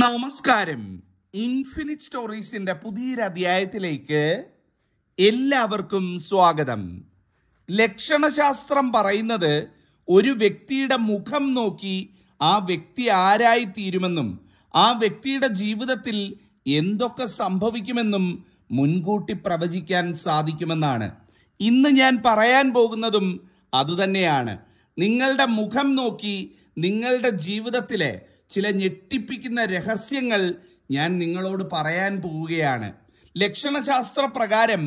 നമസ്കാരം ഇൻഫിനിറ്റ് സ്റ്റോറീസിന്റെ പുതിയൊരു അധ്യായത്തിലേക്ക് എല്ലാവർക്കും സ്വാഗതം ലക്ഷണശാസ്ത്രം പറയുന്നത് ഒരു വ്യക്തിയുടെ മുഖം നോക്കി ആ വ്യക്തി ആരായി തീരുമെന്നും ആ വ്യക്തിയുടെ ജീവിതത്തിൽ എന്തൊക്കെ സംഭവിക്കുമെന്നും മുൻകൂട്ടി പ്രവചിക്കാൻ സാധിക്കുമെന്നാണ് ഇന്ന് ഞാൻ പറയാൻ പോകുന്നതും അതുതന്നെയാണ് നിങ്ങളുടെ മുഖം നോക്കി നിങ്ങളുടെ ജീവിതത്തിലെ ചില ഞെട്ടിപ്പിക്കുന്ന രഹസ്യങ്ങൾ ഞാൻ നിങ്ങളോട് പറയാൻ പോവുകയാണ് ലക്ഷണശാസ്ത്ര പ്രകാരം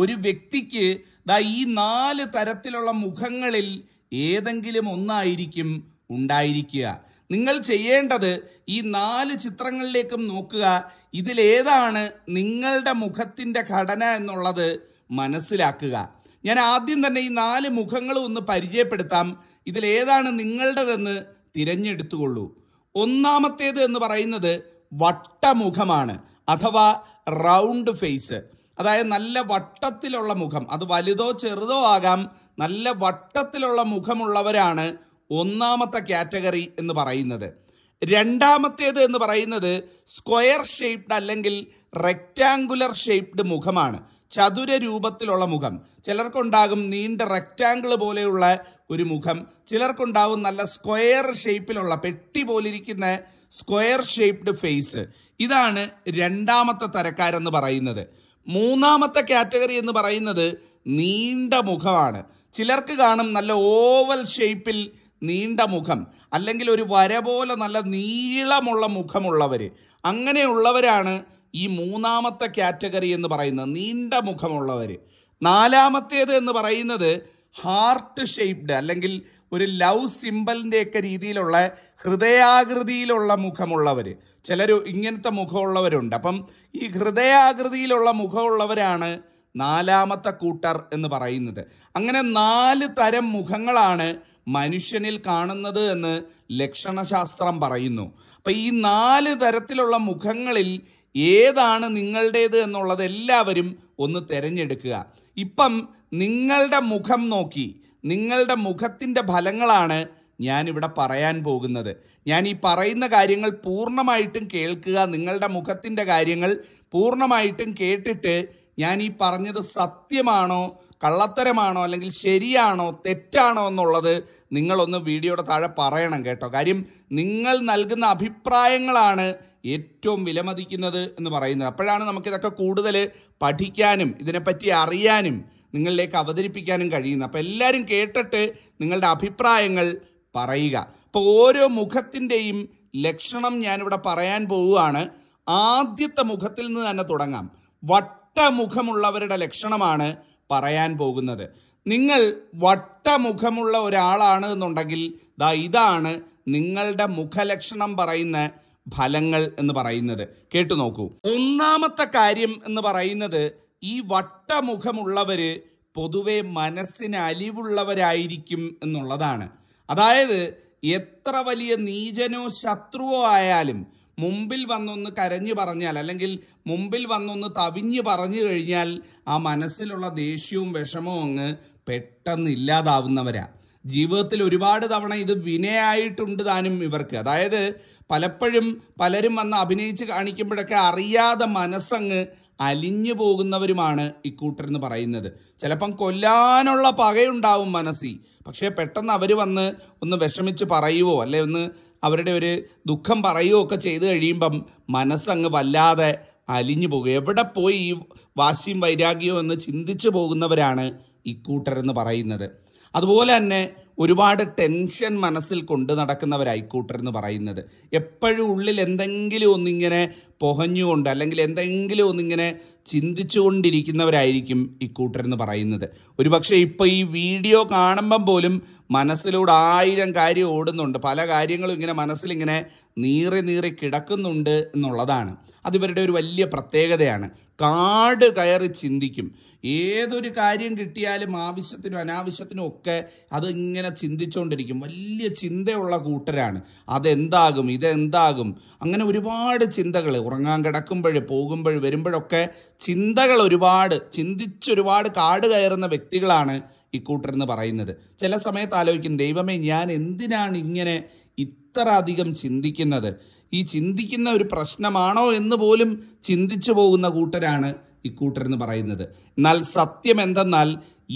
ഒരു വ്യക്തിക്ക് ദാ ഈ നാല് തരത്തിലുള്ള മുഖങ്ങളിൽ ഏതെങ്കിലും ഒന്നായിരിക്കും ഉണ്ടായിരിക്കുക നിങ്ങൾ ചെയ്യേണ്ടത് ഈ നാല് ചിത്രങ്ങളിലേക്കും നോക്കുക ഇതിലേതാണ് നിങ്ങളുടെ മുഖത്തിൻ്റെ ഘടന എന്നുള്ളത് മനസ്സിലാക്കുക ഞാൻ ആദ്യം തന്നെ ഈ നാല് മുഖങ്ങളും ഒന്ന് പരിചയപ്പെടുത്താം ഇതിലേതാണ് നിങ്ങളുടേതെന്ന് തിരഞ്ഞെടുത്തുകൊള്ളൂ ഒന്നാമത്തേത് എന്ന് പറയുന്നത് വട്ടമുഖമാണ് അഥവാ റൗണ്ട് ഫേസ് അതായത് നല്ല വട്ടത്തിലുള്ള മുഖം അത് വലുതോ ചെറുതോ ആകാം നല്ല വട്ടത്തിലുള്ള മുഖമുള്ളവരാണ് ഒന്നാമത്തെ കാറ്റഗറി എന്ന് പറയുന്നത് രണ്ടാമത്തേത് എന്ന് പറയുന്നത് സ്ക്വയർ ഷേപ്ഡ് അല്ലെങ്കിൽ റെക്റ്റാങ്കുലർ ഷേപ്ഡ് മുഖമാണ് ചതുര രൂപത്തിലുള്ള മുഖം ചിലർക്കുണ്ടാകും നീണ്ട റെക്റ്റാങ്കിള് പോലെയുള്ള ഒരു മുഖം ചിലർക്കുണ്ടാവും നല്ല സ്ക്വയർ ഷേപ്പിലുള്ള പെട്ടി പോലിരിക്കുന്ന സ്ക്വയർ ഷേപ്ഡ് ഫേസ് ഇതാണ് രണ്ടാമത്തെ തരക്കാരെന്ന് പറയുന്നത് മൂന്നാമത്തെ കാറ്റഗറി എന്ന് പറയുന്നത് നീണ്ട മുഖമാണ് ചിലർക്ക് കാണും നല്ല ഓവൽ ഷേപ്പിൽ നീണ്ട മുഖം അല്ലെങ്കിൽ ഒരു വര പോലെ നല്ല നീളമുള്ള മുഖമുള്ളവർ അങ്ങനെയുള്ളവരാണ് ഈ മൂന്നാമത്തെ കാറ്റഗറി എന്ന് പറയുന്നത് നീണ്ട മുഖമുള്ളവർ നാലാമത്തേത് എന്ന് പറയുന്നത് ഹാർട്ട് ഷേപ്ഡ് അല്ലെങ്കിൽ ഒരു ലവ് സിമ്പലിൻ്റെയൊക്കെ രീതിയിലുള്ള ഹൃദയാകൃതിയിലുള്ള മുഖമുള്ളവർ ചിലർ ഇങ്ങനത്തെ മുഖമുള്ളവരുണ്ട് അപ്പം ഈ ഹൃദയാകൃതിയിലുള്ള മുഖമുള്ളവരാണ് നാലാമത്തെ കൂട്ടർ എന്ന് പറയുന്നത് അങ്ങനെ നാല് തരം മുഖങ്ങളാണ് മനുഷ്യനിൽ കാണുന്നത് എന്ന് ലക്ഷണശാസ്ത്രം പറയുന്നു അപ്പം ഈ നാല് തരത്തിലുള്ള മുഖങ്ങളിൽ ഏതാണ് നിങ്ങളുടേത് എന്നുള്ളത് എല്ലാവരും ഒന്ന് തിരഞ്ഞെടുക്കുക ഇപ്പം നിങ്ങളുടെ മുഖം നോക്കി നിങ്ങളുടെ മുഖത്തിൻ്റെ ഫലങ്ങളാണ് ഞാനിവിടെ പറയാൻ പോകുന്നത് ഞാൻ ഈ പറയുന്ന കാര്യങ്ങൾ പൂർണ്ണമായിട്ടും കേൾക്കുക നിങ്ങളുടെ മുഖത്തിൻ്റെ കാര്യങ്ങൾ പൂർണ്ണമായിട്ടും കേട്ടിട്ട് ഞാൻ ഈ പറഞ്ഞത് സത്യമാണോ കള്ളത്തരമാണോ അല്ലെങ്കിൽ ശരിയാണോ തെറ്റാണോ എന്നുള്ളത് നിങ്ങളൊന്ന് വീഡിയോയുടെ താഴെ പറയണം കേട്ടോ കാര്യം നിങ്ങൾ നൽകുന്ന അഭിപ്രായങ്ങളാണ് ഏറ്റവും വിലമതിക്കുന്നത് എന്ന് പറയുന്നത് അപ്പോഴാണ് നമുക്കിതൊക്കെ കൂടുതൽ പഠിക്കാനും ഇതിനെപ്പറ്റി അറിയാനും നിങ്ങളിലേക്ക് അവതരിപ്പിക്കാനും കഴിയുന്നത് അപ്പോൾ എല്ലാവരും കേട്ടിട്ട് നിങ്ങളുടെ അഭിപ്രായങ്ങൾ പറയുക അപ്പോൾ ഓരോ മുഖത്തിൻ്റെയും ലക്ഷണം ഞാനിവിടെ പറയാൻ പോവുകയാണ് ആദ്യത്തെ മുഖത്തിൽ നിന്ന് തന്നെ തുടങ്ങാം വട്ടമുഖമുള്ളവരുടെ ലക്ഷണമാണ് പറയാൻ പോകുന്നത് നിങ്ങൾ വട്ടമുഖമുള്ള ഒരാളാണ് എന്നുണ്ടെങ്കിൽ ദാ ഇതാണ് നിങ്ങളുടെ മുഖലക്ഷണം പറയുന്ന ഫലങ്ങൾ എന്ന് പറയുന്നത് കേട്ടു നോക്കൂ ഒന്നാമത്തെ കാര്യം എന്ന് പറയുന്നത് ഈ വട്ടമുഖമുള്ളവര് പൊതുവെ മനസ്സിന് അലിവുള്ളവരായിരിക്കും എന്നുള്ളതാണ് അതായത് എത്ര വലിയ നീചനോ ശത്രുവോ ആയാലും മുമ്പിൽ വന്നൊന്ന് കരഞ്ഞു പറഞ്ഞാൽ അല്ലെങ്കിൽ മുമ്പിൽ വന്നൊന്ന് തവിഞ്ഞു പറഞ്ഞു കഴിഞ്ഞാൽ ആ മനസ്സിലുള്ള ദേഷ്യവും വിഷമവും അങ്ങ് പെട്ടെന്ന് ഇല്ലാതാവുന്നവരാ ജീവിതത്തിൽ ഒരുപാട് തവണ ഇത് വിനയായിട്ടുണ്ട് താനും ഇവർക്ക് അതായത് പലപ്പോഴും പലരും വന്ന് അഭിനയിച്ച് കാണിക്കുമ്പോഴൊക്കെ അറിയാതെ മനസ്സങ്ങ് അലിഞ്ഞു പോകുന്നവരുമാണ് ഇക്കൂട്ടർ എന്ന് പറയുന്നത് ചിലപ്പം കൊല്ലാനുള്ള പകയുണ്ടാവും മനസ്സി പക്ഷേ പെട്ടെന്ന് അവർ വന്ന് ഒന്ന് വിഷമിച്ച് പറയുവോ അല്ലെ ഒന്ന് അവരുടെ ഒരു ദുഃഖം പറയുകയോ ഒക്കെ ചെയ്തു കഴിയുമ്പം മനസ്സങ്ങ് വല്ലാതെ അലിഞ്ഞു പോകും എവിടെ പോയി ഈ വാശിയും വൈരാഗ്യവും എന്ന് ചിന്തിച്ചു പോകുന്നവരാണ് ഇക്കൂട്ടർ എന്ന് പറയുന്നത് അതുപോലെ തന്നെ ഒരുപാട് ടെൻഷൻ മനസ്സിൽ കൊണ്ടു നടക്കുന്നവർ എന്ന് പറയുന്നത് എപ്പോഴും ഉള്ളിൽ എന്തെങ്കിലും ഒന്നിങ്ങനെ പൊഹഞ്ഞുകൊണ്ട് അല്ലെങ്കിൽ എന്തെങ്കിലും ഒന്നിങ്ങനെ ചിന്തിച്ചുകൊണ്ടിരിക്കുന്നവരായിരിക്കും ഇക്കൂട്ടർ എന്ന് പറയുന്നത് ഒരുപക്ഷെ ഇപ്പോൾ ഈ വീഡിയോ കാണുമ്പം പോലും മനസ്സിലൂടെ ആയിരം കാര്യം ഓടുന്നുണ്ട് പല കാര്യങ്ങളും ഇങ്ങനെ മനസ്സിലിങ്ങനെ നീറി നീറി കിടക്കുന്നുണ്ട് എന്നുള്ളതാണ് അതിവരുടെ ഒരു വലിയ പ്രത്യേകതയാണ് കാട് കയറി ചിന്തിക്കും ഏതൊരു കാര്യം കിട്ടിയാലും ആവശ്യത്തിനും അനാവശ്യത്തിനും ഒക്കെ അതിങ്ങനെ ചിന്തിച്ചുകൊണ്ടിരിക്കും വലിയ ചിന്തയുള്ള കൂട്ടരാണ് അതെന്താകും ഇതെന്താകും അങ്ങനെ ഒരുപാട് ചിന്തകൾ ഉറങ്ങാൻ കിടക്കുമ്പോൾ പോകുമ്പോൾ വരുമ്പോഴൊക്കെ ചിന്തകൾ ഒരുപാട് ചിന്തിച്ചൊരുപാട് കാട് കയറുന്ന വ്യക്തികളാണ് ഇക്കൂട്ടരെന്ന് പറയുന്നത് ചില സമയത്ത് ആലോചിക്കും ദൈവമേ ഞാൻ എന്തിനാണ് ഇങ്ങനെ ഇത്ര അധികം ചിന്തിക്കുന്നത് ഈ ചിന്തിക്കുന്ന ഒരു പ്രശ്നമാണോ എന്ന് പോലും ചിന്തിച്ചു പോകുന്ന കൂട്ടരാണ് ഇക്കൂട്ടരെന്ന് പറയുന്നത് എന്നാൽ സത്യം എന്തെന്നാൽ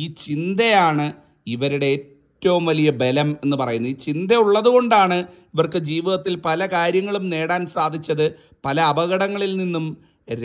ഈ ചിന്തയാണ് ഇവരുടെ ഏറ്റവും വലിയ ബലം എന്ന് പറയുന്നത് ഈ ചിന്ത ഉള്ളതുകൊണ്ടാണ് ഇവർക്ക് ജീവിതത്തിൽ പല കാര്യങ്ങളും നേടാൻ സാധിച്ചത് പല അപകടങ്ങളിൽ നിന്നും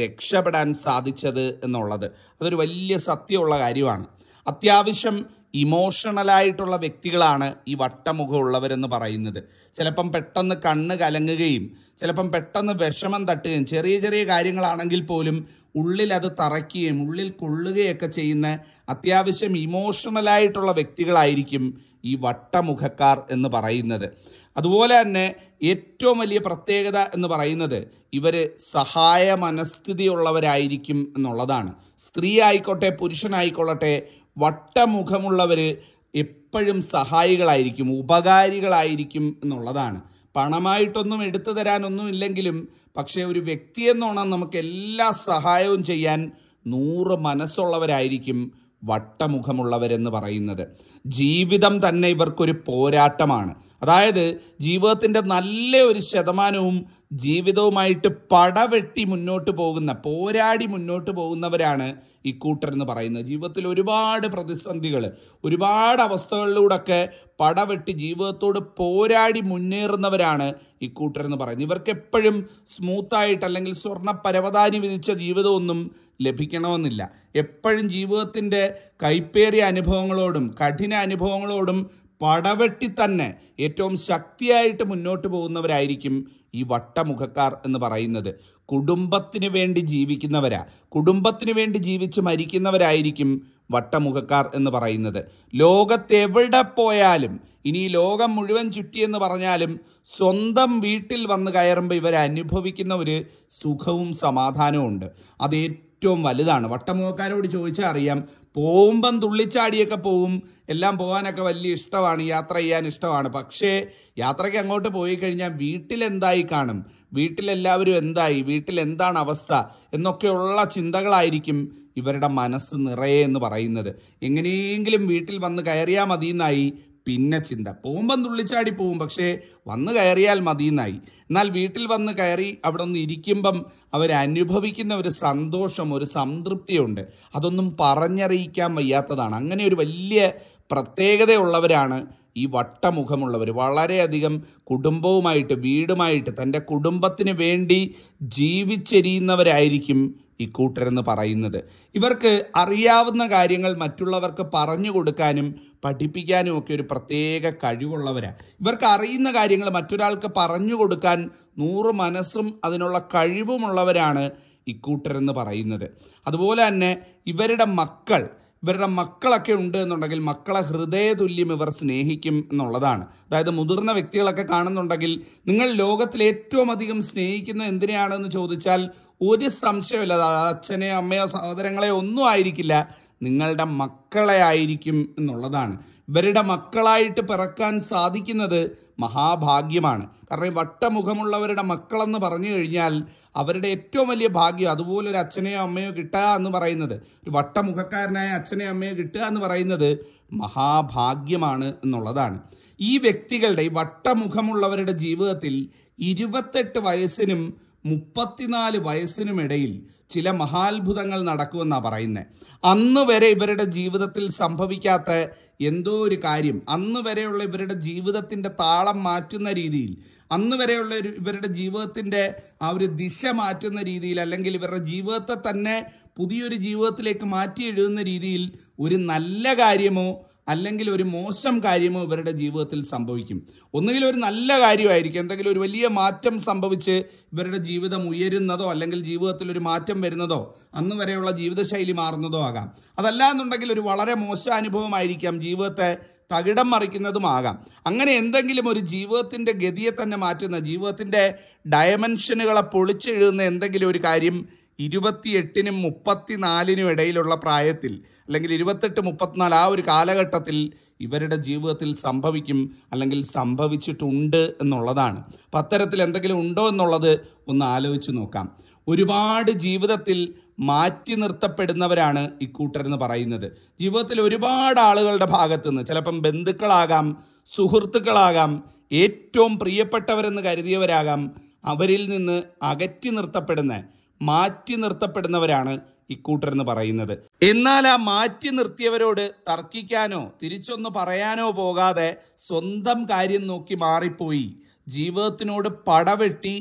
രക്ഷപ്പെടാൻ സാധിച്ചത് എന്നുള്ളത് അതൊരു വലിയ സത്യമുള്ള കാര്യമാണ് അത്യാവശ്യം ഇമോഷണലായിട്ടുള്ള വ്യക്തികളാണ് ഈ വട്ടമുഖമുള്ളവരെന്ന് പറയുന്നത് ചിലപ്പം പെട്ടെന്ന് കണ്ണ് കലങ്ങുകയും ചിലപ്പം പെട്ടെന്ന് വിഷമം തട്ടുകയും ചെറിയ ചെറിയ കാര്യങ്ങളാണെങ്കിൽ പോലും ഉള്ളിൽ അത് തറയ്ക്കുകയും ഉള്ളിൽ കൊള്ളുകയൊക്കെ ചെയ്യുന്ന അത്യാവശ്യം ഇമോഷണലായിട്ടുള്ള വ്യക്തികളായിരിക്കും ഈ വട്ടമുഖക്കാർ എന്ന് പറയുന്നത് അതുപോലെ തന്നെ ഏറ്റവും വലിയ പ്രത്യേകത എന്ന് പറയുന്നത് ഇവർ സഹായ മനസ്ഥിതിയുള്ളവരായിരിക്കും എന്നുള്ളതാണ് സ്ത്രീ ആയിക്കോട്ടെ പുരുഷനായിക്കൊള്ളട്ടെ വട്ടമുഖമുള്ളവർ എപ്പോഴും സഹായികളായിരിക്കും ഉപകാരികളായിരിക്കും എന്നുള്ളതാണ് പണമായിട്ടൊന്നും എടുത്തു തരാനൊന്നും ഇല്ലെങ്കിലും പക്ഷേ ഒരു വ്യക്തി എന്നോണം നമുക്ക് എല്ലാ സഹായവും ചെയ്യാൻ നൂറ് മനസ്സുള്ളവരായിരിക്കും വട്ടമുഖമുള്ളവരെന്ന് പറയുന്നത് ജീവിതം തന്നെ ഇവർക്കൊരു പോരാട്ടമാണ് അതായത് ജീവിതത്തിൻ്റെ നല്ല ഒരു ശതമാനവും ജീവിതവുമായിട്ട് പടവെട്ടി മുന്നോട്ട് പോകുന്ന പോരാടി മുന്നോട്ട് പോകുന്നവരാണ് ഇക്കൂട്ടർ എന്ന് പറയുന്നത് ജീവിതത്തിൽ ഒരുപാട് പ്രതിസന്ധികൾ ഒരുപാട് അവസ്ഥകളിലൂടെയൊക്കെ പടവെട്ടി ജീവിതത്തോട് പോരാടി മുന്നേറുന്നവരാണ് ഇക്കൂട്ടർ എന്ന് പറയുന്നത് ഇവർക്ക് എപ്പോഴും സ്മൂത്തായിട്ട് അല്ലെങ്കിൽ സ്വർണ്ണ പരവതാനി വിധിച്ച ജീവിതമൊന്നും ലഭിക്കണമെന്നില്ല എപ്പോഴും ജീവിതത്തിൻ്റെ കൈപ്പേറിയ അനുഭവങ്ങളോടും കഠിന അനുഭവങ്ങളോടും പടവെട്ടി തന്നെ ഏറ്റവും ശക്തിയായിട്ട് മുന്നോട്ട് പോകുന്നവരായിരിക്കും ഈ വട്ടമുഖക്കാർ എന്ന് പറയുന്നത് കുടുംബത്തിന് വേണ്ടി ജീവിക്കുന്നവരാ കുടുംബത്തിന് വേണ്ടി ജീവിച്ച് മരിക്കുന്നവരായിരിക്കും വട്ടമുഖക്കാർ എന്ന് പറയുന്നത് ലോകത്തെവിടെ പോയാലും ഇനി ലോകം മുഴുവൻ ചുറ്റിയെന്ന് പറഞ്ഞാലും സ്വന്തം വീട്ടിൽ വന്ന് കയറുമ്പോൾ ഇവർ അനുഭവിക്കുന്ന ഒരു സുഖവും സമാധാനവും ഉണ്ട് അത് ഏറ്റവും വലുതാണ് വട്ടമുഖക്കാരോട് ചോദിച്ചാൽ അറിയാം പോകുമ്പം തുള്ളിച്ചാടിയൊക്കെ പോവും എല്ലാം പോകാനൊക്കെ വലിയ ഇഷ്ടമാണ് യാത്ര ചെയ്യാൻ ഇഷ്ടമാണ് പക്ഷേ യാത്രയ്ക്ക് അങ്ങോട്ട് പോയി കഴിഞ്ഞാൽ വീട്ടിലെന്തായി കാണും വീട്ടിലെല്ലാവരും എന്തായി വീട്ടിൽ എന്താണ് അവസ്ഥ എന്നൊക്കെയുള്ള ചിന്തകളായിരിക്കും ഇവരുടെ മനസ്സ് നിറയെ എന്ന് പറയുന്നത് എങ്ങനെയെങ്കിലും വീട്ടിൽ വന്ന് കയറിയാൽ മതി എന്നായി പിന്നെ ചിന്ത പോകുമ്പം തുള്ളിച്ചാടി പോവും പക്ഷേ വന്ന് കയറിയാൽ എന്നായി എന്നാൽ വീട്ടിൽ വന്ന് കയറി അവിടെ ഒന്ന് ഇരിക്കുമ്പം അവരനുഭവിക്കുന്ന ഒരു സന്തോഷം ഒരു സംതൃപ്തിയുണ്ട് അതൊന്നും പറഞ്ഞറിയിക്കാൻ വയ്യാത്തതാണ് അങ്ങനെ ഒരു വലിയ പ്രത്യേകതയുള്ളവരാണ് ഈ വട്ടമുഖമുള്ളവർ വളരെയധികം കുടുംബവുമായിട്ട് വീടുമായിട്ട് തൻ്റെ കുടുംബത്തിന് വേണ്ടി ജീവിച്ചെരിയുന്നവരായിരിക്കും ഈ കൂട്ടരെന്ന് പറയുന്നത് ഇവർക്ക് അറിയാവുന്ന കാര്യങ്ങൾ മറ്റുള്ളവർക്ക് പറഞ്ഞു കൊടുക്കാനും പഠിപ്പിക്കാനും ഒക്കെ ഒരു പ്രത്യേക കഴിവുള്ളവരാണ് ഇവർക്ക് അറിയുന്ന കാര്യങ്ങൾ മറ്റൊരാൾക്ക് പറഞ്ഞു കൊടുക്കാൻ നൂറ് മനസ്സും അതിനുള്ള കഴിവുമുള്ളവരാണ് ഇക്കൂട്ടരെന്ന് പറയുന്നത് അതുപോലെ തന്നെ ഇവരുടെ മക്കൾ ഇവരുടെ മക്കളൊക്കെ ഉണ്ട് എന്നുണ്ടെങ്കിൽ മക്കളെ ഹൃദയതുല്യം ഇവർ സ്നേഹിക്കും എന്നുള്ളതാണ് അതായത് മുതിർന്ന വ്യക്തികളൊക്കെ കാണുന്നുണ്ടെങ്കിൽ നിങ്ങൾ ലോകത്തിൽ ഏറ്റവും അധികം സ്നേഹിക്കുന്നത് എന്തിനെയാണെന്ന് ചോദിച്ചാൽ ഒരു സംശയമില്ല അച്ഛനെയോ അമ്മയോ സഹോദരങ്ങളെയോ ഒന്നും ആയിരിക്കില്ല നിങ്ങളുടെ മക്കളെ ആയിരിക്കും എന്നുള്ളതാണ് ഇവരുടെ മക്കളായിട്ട് പിറക്കാൻ സാധിക്കുന്നത് മഹാഭാഗ്യമാണ് കാരണം ഈ വട്ടമുഖമുള്ളവരുടെ മക്കളെന്ന് പറഞ്ഞു കഴിഞ്ഞാൽ അവരുടെ ഏറ്റവും വലിയ ഭാഗ്യം അതുപോലെ ഒരു അച്ഛനെയോ അമ്മയോ കിട്ടുക എന്ന് പറയുന്നത് ഒരു വട്ടമുഖക്കാരനായ അച്ഛനെയോ അമ്മയോ കിട്ടുക എന്ന് പറയുന്നത് മഹാഭാഗ്യമാണ് എന്നുള്ളതാണ് ഈ വ്യക്തികളുടെ ഈ വട്ടമുഖമുള്ളവരുടെ ജീവിതത്തിൽ ഇരുപത്തെട്ട് വയസ്സിനും മുപ്പത്തിനാല് വയസ്സിനുമിടയിൽ ചില മഹാത്ഭുതങ്ങൾ നടക്കുമെന്നാണ് പറയുന്നത് അന്ന് വരെ ഇവരുടെ ജീവിതത്തിൽ സംഭവിക്കാത്ത എന്തോ ഒരു കാര്യം അന്ന് വരെയുള്ള ഇവരുടെ ജീവിതത്തിൻ്റെ താളം മാറ്റുന്ന രീതിയിൽ അന്ന് വരെയുള്ള ഒരു ഇവരുടെ ജീവിതത്തിൻ്റെ ആ ഒരു ദിശ മാറ്റുന്ന രീതിയിൽ അല്ലെങ്കിൽ ഇവരുടെ ജീവിതത്തെ തന്നെ പുതിയൊരു ജീവിതത്തിലേക്ക് മാറ്റി എഴുതുന്ന രീതിയിൽ ഒരു നല്ല കാര്യമോ അല്ലെങ്കിൽ ഒരു മോശം കാര്യമോ ഇവരുടെ ജീവിതത്തിൽ സംഭവിക്കും ഒന്നുകിൽ ഒരു നല്ല കാര്യമായിരിക്കും എന്തെങ്കിലും ഒരു വലിയ മാറ്റം സംഭവിച്ച് ഇവരുടെ ജീവിതം ഉയരുന്നതോ അല്ലെങ്കിൽ ജീവിതത്തിൽ ഒരു മാറ്റം വരുന്നതോ അന്ന് വരെയുള്ള ജീവിതശൈലി മാറുന്നതോ ആകാം അതല്ല എന്നുണ്ടെങ്കിൽ ഒരു വളരെ മോശ അനുഭവമായിരിക്കാം ജീവിതത്തെ തകിടം മറിക്കുന്നതുമാകാം അങ്ങനെ എന്തെങ്കിലും ഒരു ജീവിതത്തിൻ്റെ ഗതിയെ തന്നെ മാറ്റുന്ന ജീവിതത്തിൻ്റെ ഡയമെൻഷനുകളെ പൊളിച്ചെഴുതുന്ന എന്തെങ്കിലും ഒരു കാര്യം ഇരുപത്തിയെട്ടിനും മുപ്പത്തിനാലിനും ഇടയിലുള്ള പ്രായത്തിൽ അല്ലെങ്കിൽ ഇരുപത്തെട്ട് മുപ്പത്തിനാല് ആ ഒരു കാലഘട്ടത്തിൽ ഇവരുടെ ജീവിതത്തിൽ സംഭവിക്കും അല്ലെങ്കിൽ സംഭവിച്ചിട്ടുണ്ട് എന്നുള്ളതാണ് അപ്പം അത്തരത്തിൽ എന്തെങ്കിലും ഉണ്ടോ എന്നുള്ളത് ഒന്ന് ആലോചിച്ച് നോക്കാം ഒരുപാട് ജീവിതത്തിൽ മാറ്റി നിർത്തപ്പെടുന്നവരാണ് ഇക്കൂട്ടരെന്ന് പറയുന്നത് ജീവിതത്തിൽ ഒരുപാട് ആളുകളുടെ ഭാഗത്തു നിന്ന് ചിലപ്പം ബന്ധുക്കളാകാം സുഹൃത്തുക്കളാകാം ഏറ്റവും പ്രിയപ്പെട്ടവരെന്ന് കരുതിയവരാകാം അവരിൽ നിന്ന് അകറ്റി നിർത്തപ്പെടുന്ന മാറ്റി നിർത്തപ്പെടുന്നവരാണ് ഇക്കൂട്ടരെന്ന് പറയുന്നത് എന്നാൽ ആ മാറ്റി നിർത്തിയവരോട് തർക്കിക്കാനോ തിരിച്ചൊന്ന് പറയാനോ പോകാതെ സ്വന്തം കാര്യം നോക്കി മാറിപ്പോയി ജീവിതത്തിനോട് പടവെട്ടി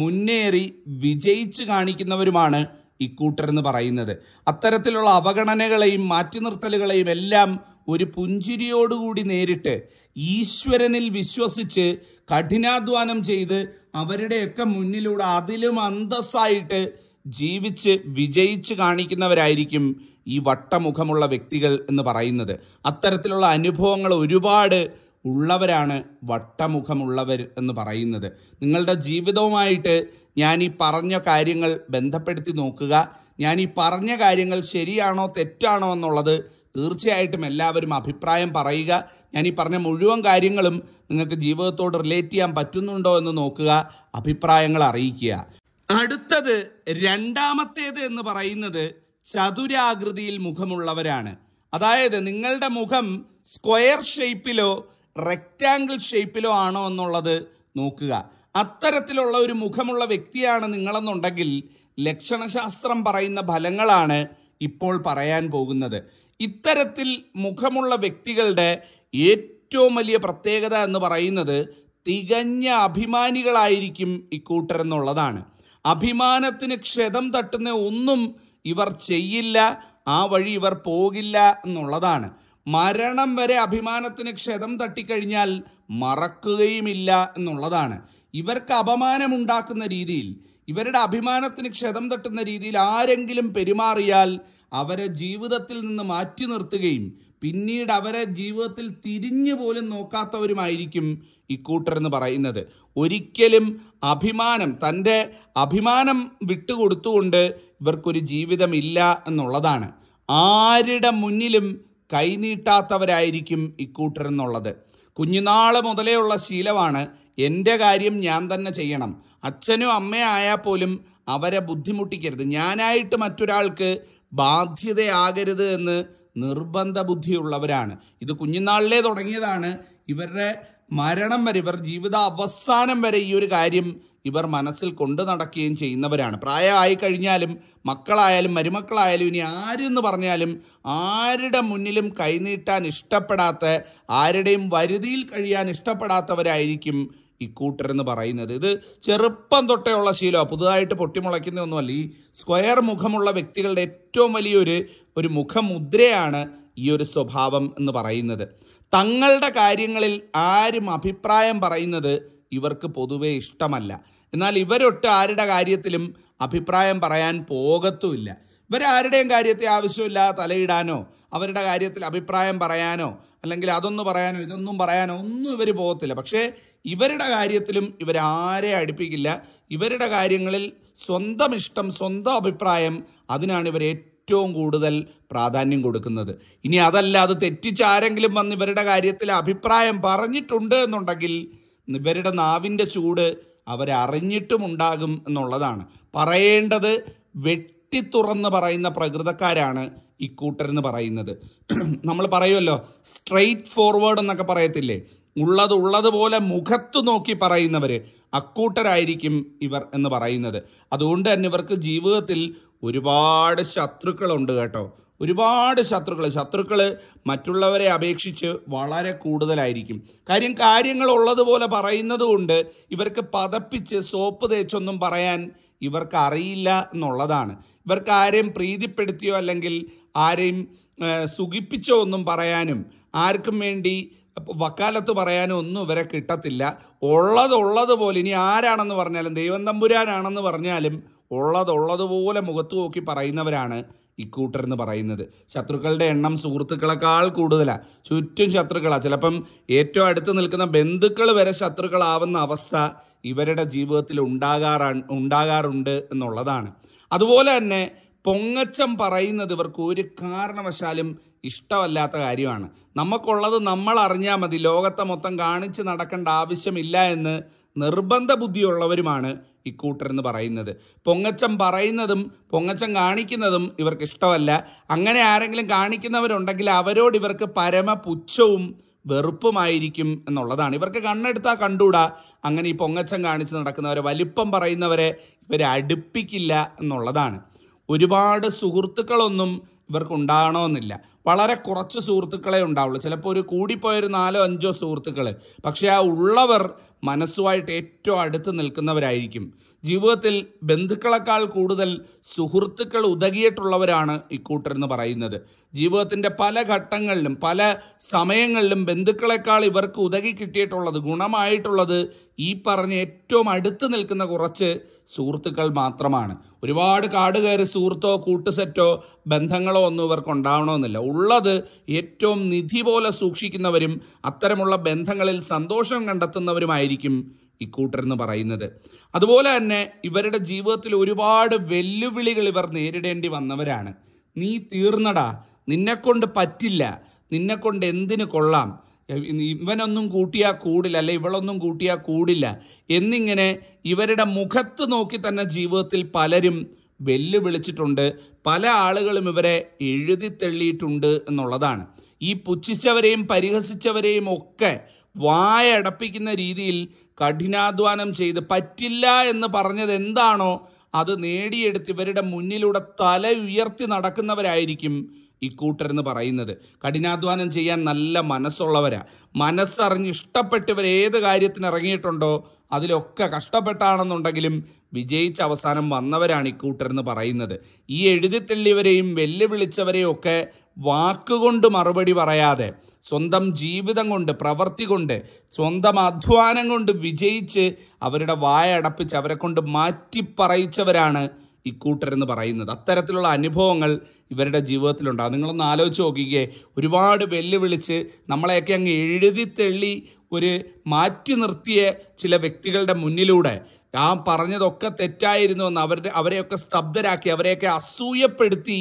മുന്നേറി വിജയിച്ചു കാണിക്കുന്നവരുമാണ് ഇക്കൂട്ടരെന്ന് പറയുന്നത് അത്തരത്തിലുള്ള അവഗണനകളെയും മാറ്റി നിർത്തലുകളെയും എല്ലാം ഒരു പുഞ്ചിരിയോടുകൂടി നേരിട്ട് ഈശ്വരനിൽ വിശ്വസിച്ച് കഠിനാധ്വാനം ചെയ്ത് അവരുടെയൊക്കെ മുന്നിലൂടെ അതിലും അന്തസ്സായിട്ട് ജീവിച്ച് വിജയിച്ച് കാണിക്കുന്നവരായിരിക്കും ഈ വട്ടമുഖമുള്ള വ്യക്തികൾ എന്ന് പറയുന്നത് അത്തരത്തിലുള്ള അനുഭവങ്ങൾ ഒരുപാട് ഉള്ളവരാണ് വട്ടമുഖമുള്ളവർ എന്ന് പറയുന്നത് നിങ്ങളുടെ ജീവിതവുമായിട്ട് ഞാൻ ഈ പറഞ്ഞ കാര്യങ്ങൾ ബന്ധപ്പെടുത്തി നോക്കുക ഞാൻ ഈ പറഞ്ഞ കാര്യങ്ങൾ ശരിയാണോ തെറ്റാണോ എന്നുള്ളത് തീർച്ചയായിട്ടും എല്ലാവരും അഭിപ്രായം പറയുക ഞാൻ ഈ പറഞ്ഞ മുഴുവൻ കാര്യങ്ങളും നിങ്ങൾക്ക് ജീവിതത്തോട് റിലേറ്റ് ചെയ്യാൻ പറ്റുന്നുണ്ടോ എന്ന് നോക്കുക അഭിപ്രായങ്ങൾ അറിയിക്കുക അടുത്തത് രണ്ടാമത്തേത് എന്ന് പറയുന്നത് ചതുരാകൃതിയിൽ മുഖമുള്ളവരാണ് അതായത് നിങ്ങളുടെ മുഖം സ്ക്വയർ ഷേപ്പിലോ റെക്റ്റാങ്കിൾ ഷേപ്പിലോ ആണോ എന്നുള്ളത് നോക്കുക അത്തരത്തിലുള്ള ഒരു മുഖമുള്ള വ്യക്തിയാണ് നിങ്ങളെന്നുണ്ടെങ്കിൽ ലക്ഷണശാസ്ത്രം പറയുന്ന ഫലങ്ങളാണ് ഇപ്പോൾ പറയാൻ പോകുന്നത് ഇത്തരത്തിൽ മുഖമുള്ള വ്യക്തികളുടെ ഏറ്റവും വലിയ പ്രത്യേകത എന്ന് പറയുന്നത് തികഞ്ഞ അഭിമാനികളായിരിക്കും ഇക്കൂട്ടരെന്നുള്ളതാണ് അഭിമാനത്തിന് ക്ഷതം തട്ടുന്ന ഒന്നും ഇവർ ചെയ്യില്ല ആ വഴി ഇവർ പോകില്ല എന്നുള്ളതാണ് മരണം വരെ അഭിമാനത്തിന് ക്ഷതം തട്ടിക്കഴിഞ്ഞാൽ മറക്കുകയുമില്ല എന്നുള്ളതാണ് ഇവർക്ക് അപമാനമുണ്ടാക്കുന്ന രീതിയിൽ ഇവരുടെ അഭിമാനത്തിന് ക്ഷതം തട്ടുന്ന രീതിയിൽ ആരെങ്കിലും പെരുമാറിയാൽ അവരെ ജീവിതത്തിൽ നിന്ന് മാറ്റി നിർത്തുകയും പിന്നീട് അവരെ ജീവിതത്തിൽ തിരിഞ്ഞു പോലും നോക്കാത്തവരുമായിരിക്കും ഇക്കൂട്ടരെന്ന് പറയുന്നത് ഒരിക്കലും അഭിമാനം തൻ്റെ അഭിമാനം വിട്ടുകൊടുത്തുകൊണ്ട് ഇവർക്കൊരു ജീവിതമില്ല എന്നുള്ളതാണ് ആരുടെ മുന്നിലും കൈനീട്ടാത്തവരായിരിക്കും ഇക്കൂട്ടർ എന്നുള്ളത് കുഞ്ഞുനാൾ മുതലേ ഉള്ള ശീലമാണ് എൻ്റെ കാര്യം ഞാൻ തന്നെ ചെയ്യണം അച്ഛനും അമ്മയായാൽ പോലും അവരെ ബുദ്ധിമുട്ടിക്കരുത് ഞാനായിട്ട് മറ്റൊരാൾക്ക് ബാധ്യതയാകരുത് എന്ന് നിർബന്ധ ബുദ്ധിയുള്ളവരാണ് ഇത് കുഞ്ഞുനാളിലേ തുടങ്ങിയതാണ് ഇവരുടെ മരണം വരെ ഇവർ ജീവിത അവസാനം വരെ ഈ ഒരു കാര്യം ഇവർ മനസ്സിൽ കൊണ്ടു നടക്കുകയും ചെയ്യുന്നവരാണ് പ്രായമായി കഴിഞ്ഞാലും മക്കളായാലും മരുമക്കളായാലും ഇനി ആരെന്ന് പറഞ്ഞാലും ആരുടെ മുന്നിലും കൈനീട്ടാൻ ഇഷ്ടപ്പെടാത്ത ആരുടെയും വരുതിയിൽ കഴിയാൻ ഇഷ്ടപ്പെടാത്തവരായിരിക്കും ഇക്കൂട്ടരെന്ന് പറയുന്നത് ഇത് ചെറുപ്പം തൊട്ടേ ഉള്ള ശീലമാണ് പുതുതായിട്ട് പൊട്ടിമുളയ്ക്കുന്ന ഒന്നുമല്ല ഈ സ്ക്വയർ മുഖമുള്ള വ്യക്തികളുടെ ഏറ്റവും വലിയൊരു ഒരു മുഖമുദ്രയാണ് ഈ ഒരു സ്വഭാവം എന്ന് പറയുന്നത് തങ്ങളുടെ കാര്യങ്ങളിൽ ആരും അഭിപ്രായം പറയുന്നത് ഇവർക്ക് പൊതുവെ ഇഷ്ടമല്ല എന്നാൽ ഇവരൊട്ട് ആരുടെ കാര്യത്തിലും അഭിപ്രായം പറയാൻ പോകത്തുമില്ല ഇവരാരുടെയും കാര്യത്തെ ആവശ്യമില്ല തലയിടാനോ അവരുടെ കാര്യത്തിൽ അഭിപ്രായം പറയാനോ അല്ലെങ്കിൽ അതൊന്ന് പറയാനോ ഇതൊന്നും പറയാനോ ഒന്നും ഇവർ പോകത്തില്ല പക്ഷേ ഇവരുടെ കാര്യത്തിലും ഇവരാരെ അടുപ്പിക്കില്ല ഇവരുടെ കാര്യങ്ങളിൽ സ്വന്തം ഇഷ്ടം സ്വന്തം അഭിപ്രായം അതിനാണ് ഇവർ ഏറ്റവും കൂടുതൽ പ്രാധാന്യം കൊടുക്കുന്നത് ഇനി അതല്ല അത് തെറ്റിച്ചാരെങ്കിലും വന്ന് ഇവരുടെ കാര്യത്തിൽ അഭിപ്രായം പറഞ്ഞിട്ടുണ്ട് എന്നുണ്ടെങ്കിൽ ഇവരുടെ നാവിൻ്റെ ചൂട് അവരറിഞ്ഞിട്ടും ഉണ്ടാകും എന്നുള്ളതാണ് പറയേണ്ടത് വെട്ടി തുറന്ന് പറയുന്ന പ്രകൃതക്കാരാണ് ഇക്കൂട്ടരെന്ന് പറയുന്നത് നമ്മൾ പറയുമല്ലോ സ്ട്രെയിറ്റ് ഫോർവേഡ് എന്നൊക്കെ പറയത്തില്ലേ ഉള്ളതുപോലെ മുഖത്തു നോക്കി പറയുന്നവർ അക്കൂട്ടരായിരിക്കും ഇവർ എന്ന് പറയുന്നത് അതുകൊണ്ട് തന്നെ ഇവർക്ക് ജീവിതത്തിൽ ഒരുപാട് ശത്രുക്കളുണ്ട് കേട്ടോ ഒരുപാട് ശത്രുക്കൾ ശത്രുക്കൾ മറ്റുള്ളവരെ അപേക്ഷിച്ച് വളരെ കൂടുതലായിരിക്കും കാര്യം കാര്യങ്ങൾ ഉള്ളതുപോലെ പറയുന്നത് കൊണ്ട് ഇവർക്ക് പതപ്പിച്ച് സോപ്പ് തേച്ചൊന്നും പറയാൻ ഇവർക്ക് അറിയില്ല എന്നുള്ളതാണ് ഇവർക്ക് ആരെയും പ്രീതിപ്പെടുത്തിയോ അല്ലെങ്കിൽ ആരെയും സുഖിപ്പിച്ചോ ഒന്നും പറയാനും ആർക്കും വേണ്ടി വക്കാലത്ത് പറയാനും ഒന്നും ഇവരെ കിട്ടത്തില്ല ഉള്ളത് ഉള്ളതുപോലെ പോലെ ഇനി ആരാണെന്ന് പറഞ്ഞാലും ദൈവം തമ്പുരാനാണെന്ന് പറഞ്ഞാലും ഉള്ളത് ഉള്ളതുപോലെ മുഖത്ത് നോക്കി പറയുന്നവരാണ് ഇക്കൂട്ടർ എന്ന് പറയുന്നത് ശത്രുക്കളുടെ എണ്ണം സുഹൃത്തുക്കളെക്കാൾ കൂടുതലാണ് ചുറ്റും ശത്രുക്കളാണ് ചിലപ്പം ഏറ്റവും അടുത്ത് നിൽക്കുന്ന ബന്ധുക്കൾ വരെ ശത്രുക്കളാവുന്ന അവസ്ഥ ഇവരുടെ ജീവിതത്തിൽ ഉണ്ടാകാറ ഉണ്ടാകാറുണ്ട് എന്നുള്ളതാണ് അതുപോലെ തന്നെ പൊങ്ങച്ചം പറയുന്നത് ഇവർക്ക് ഒരു കാരണവശാലും ഇഷ്ടമല്ലാത്ത കാര്യമാണ് നമുക്കുള്ളത് നമ്മൾ അറിഞ്ഞാൽ മതി ലോകത്തെ മൊത്തം കാണിച്ച് നടക്കേണ്ട ആവശ്യമില്ല എന്ന് നിർബന്ധ ബുദ്ധിയുള്ളവരുമാണ് ഇക്കൂട്ടരെന്ന് പറയുന്നത് പൊങ്ങച്ചം പറയുന്നതും പൊങ്ങച്ചം കാണിക്കുന്നതും ഇവർക്ക് ഇഷ്ടമല്ല അങ്ങനെ ആരെങ്കിലും കാണിക്കുന്നവരുണ്ടെങ്കിൽ അവരോട് ഇവർക്ക് പരമ പുച്ഛവും വെറുപ്പുമായിരിക്കും എന്നുള്ളതാണ് ഇവർക്ക് കണ്ണെടുത്താൽ കണ്ടൂടാ അങ്ങനെ ഈ പൊങ്ങച്ചം കാണിച്ച് നടക്കുന്നവരെ വലിപ്പം പറയുന്നവരെ ഇവരെ അടുപ്പിക്കില്ല എന്നുള്ളതാണ് ഒരുപാട് സുഹൃത്തുക്കളൊന്നും ഇവർക്ക് ഉണ്ടാകണമെന്നില്ല വളരെ കുറച്ച് സുഹൃത്തുക്കളെ ഉണ്ടാവുള്ളൂ ചിലപ്പോൾ ഒരു കൂടിപ്പോയൊരു നാലോ അഞ്ചോ സുഹൃത്തുക്കൾ പക്ഷേ ആ ഉള്ളവർ മനസ്സുമായിട്ട് ഏറ്റവും അടുത്ത് നിൽക്കുന്നവരായിരിക്കും ജീവിതത്തിൽ ബന്ധുക്കളെക്കാൾ കൂടുതൽ സുഹൃത്തുക്കൾ ഉതകിയിട്ടുള്ളവരാണ് ഇക്കൂട്ടരെന്ന് പറയുന്നത് ജീവിതത്തിൻ്റെ പല ഘട്ടങ്ങളിലും പല സമയങ്ങളിലും ബന്ധുക്കളെക്കാൾ ഇവർക്ക് ഉതകി കിട്ടിയിട്ടുള്ളത് ഗുണമായിട്ടുള്ളത് ഈ പറഞ്ഞ ഏറ്റവും അടുത്ത് നിൽക്കുന്ന കുറച്ച് സുഹൃത്തുക്കൾ മാത്രമാണ് ഒരുപാട് കാട് കയറി സുഹൃത്തോ കൂട്ടുസെറ്റോ ബന്ധങ്ങളോ ഒന്നും ഇവർക്ക് ഉണ്ടാവണമെന്നില്ല ഉള്ളത് ഏറ്റവും നിധി പോലെ സൂക്ഷിക്കുന്നവരും അത്തരമുള്ള ബന്ധങ്ങളിൽ സന്തോഷം കണ്ടെത്തുന്നവരുമായിരിക്കും ഇക്കൂട്ടർ എന്ന് പറയുന്നത് അതുപോലെ തന്നെ ഇവരുടെ ജീവിതത്തിൽ ഒരുപാട് വെല്ലുവിളികൾ ഇവർ നേരിടേണ്ടി വന്നവരാണ് നീ തീർന്നടാ നിന്നെക്കൊണ്ട് പറ്റില്ല നിന്നെക്കൊണ്ട് എന്തിന് കൊള്ളാം ഇവനൊന്നും കൂട്ടിയാൽ കൂടില്ല അല്ലെ ഇവളൊന്നും കൂട്ടിയാൽ കൂടില്ല എന്നിങ്ങനെ ഇവരുടെ മുഖത്ത് നോക്കി തന്നെ ജീവിതത്തിൽ പലരും വെല്ലുവിളിച്ചിട്ടുണ്ട് പല ആളുകളും ഇവരെ എഴുതി തെള്ളിയിട്ടുണ്ട് എന്നുള്ളതാണ് ഈ പുച്ഛിച്ചവരെയും പരിഹസിച്ചവരെയും ഒക്കെ വായ അടപ്പിക്കുന്ന രീതിയിൽ കഠിനാധ്വാനം ചെയ്ത് പറ്റില്ല എന്ന് പറഞ്ഞത് എന്താണോ അത് നേടിയെടുത്ത് ഇവരുടെ മുന്നിലൂടെ തല ഉയർത്തി നടക്കുന്നവരായിരിക്കും ഇക്കൂട്ടരെന്ന് പറയുന്നത് കഠിനാധ്വാനം ചെയ്യാൻ നല്ല മനസ്സുള്ളവരാ മനസ്സറിഞ്ഞ് ഇഷ്ടപ്പെട്ടവർ ഏത് കാര്യത്തിന് ഇറങ്ങിയിട്ടുണ്ടോ അതിലൊക്കെ കഷ്ടപ്പെട്ടാണെന്നുണ്ടെങ്കിലും വിജയിച്ച അവസാനം വന്നവരാണ് ഇക്കൂട്ടരെന്ന് പറയുന്നത് ഈ എഴുതിത്തള്ളിയവരെയും വെല്ലുവിളിച്ചവരെയും ഒക്കെ വാക്കുകൊണ്ട് മറുപടി പറയാതെ സ്വന്തം ജീവിതം കൊണ്ട് പ്രവൃത്തി കൊണ്ട് സ്വന്തം അധ്വാനം കൊണ്ട് വിജയിച്ച് അവരുടെ വായ അടപ്പിച്ച് അവരെ കൊണ്ട് മാറ്റിപ്പറയിച്ചവരാണ് ഇക്കൂട്ടരെന്ന് പറയുന്നത് അത്തരത്തിലുള്ള അനുഭവങ്ങൾ ഇവരുടെ ജീവിതത്തിലുണ്ടാകും നിങ്ങളൊന്ന് ആലോചിച്ച് നോക്കിക്കേ ഒരുപാട് വെല്ലുവിളിച്ച് നമ്മളെയൊക്കെ അങ്ങ് എഴുതി തെള്ളി ഒരു മാറ്റി നിർത്തിയ ചില വ്യക്തികളുടെ മുന്നിലൂടെ ആ പറഞ്ഞതൊക്കെ തെറ്റായിരുന്നു എന്ന് അവരുടെ അവരെയൊക്കെ സ്തബ്ധരാക്കി അവരെയൊക്കെ അസൂയപ്പെടുത്തി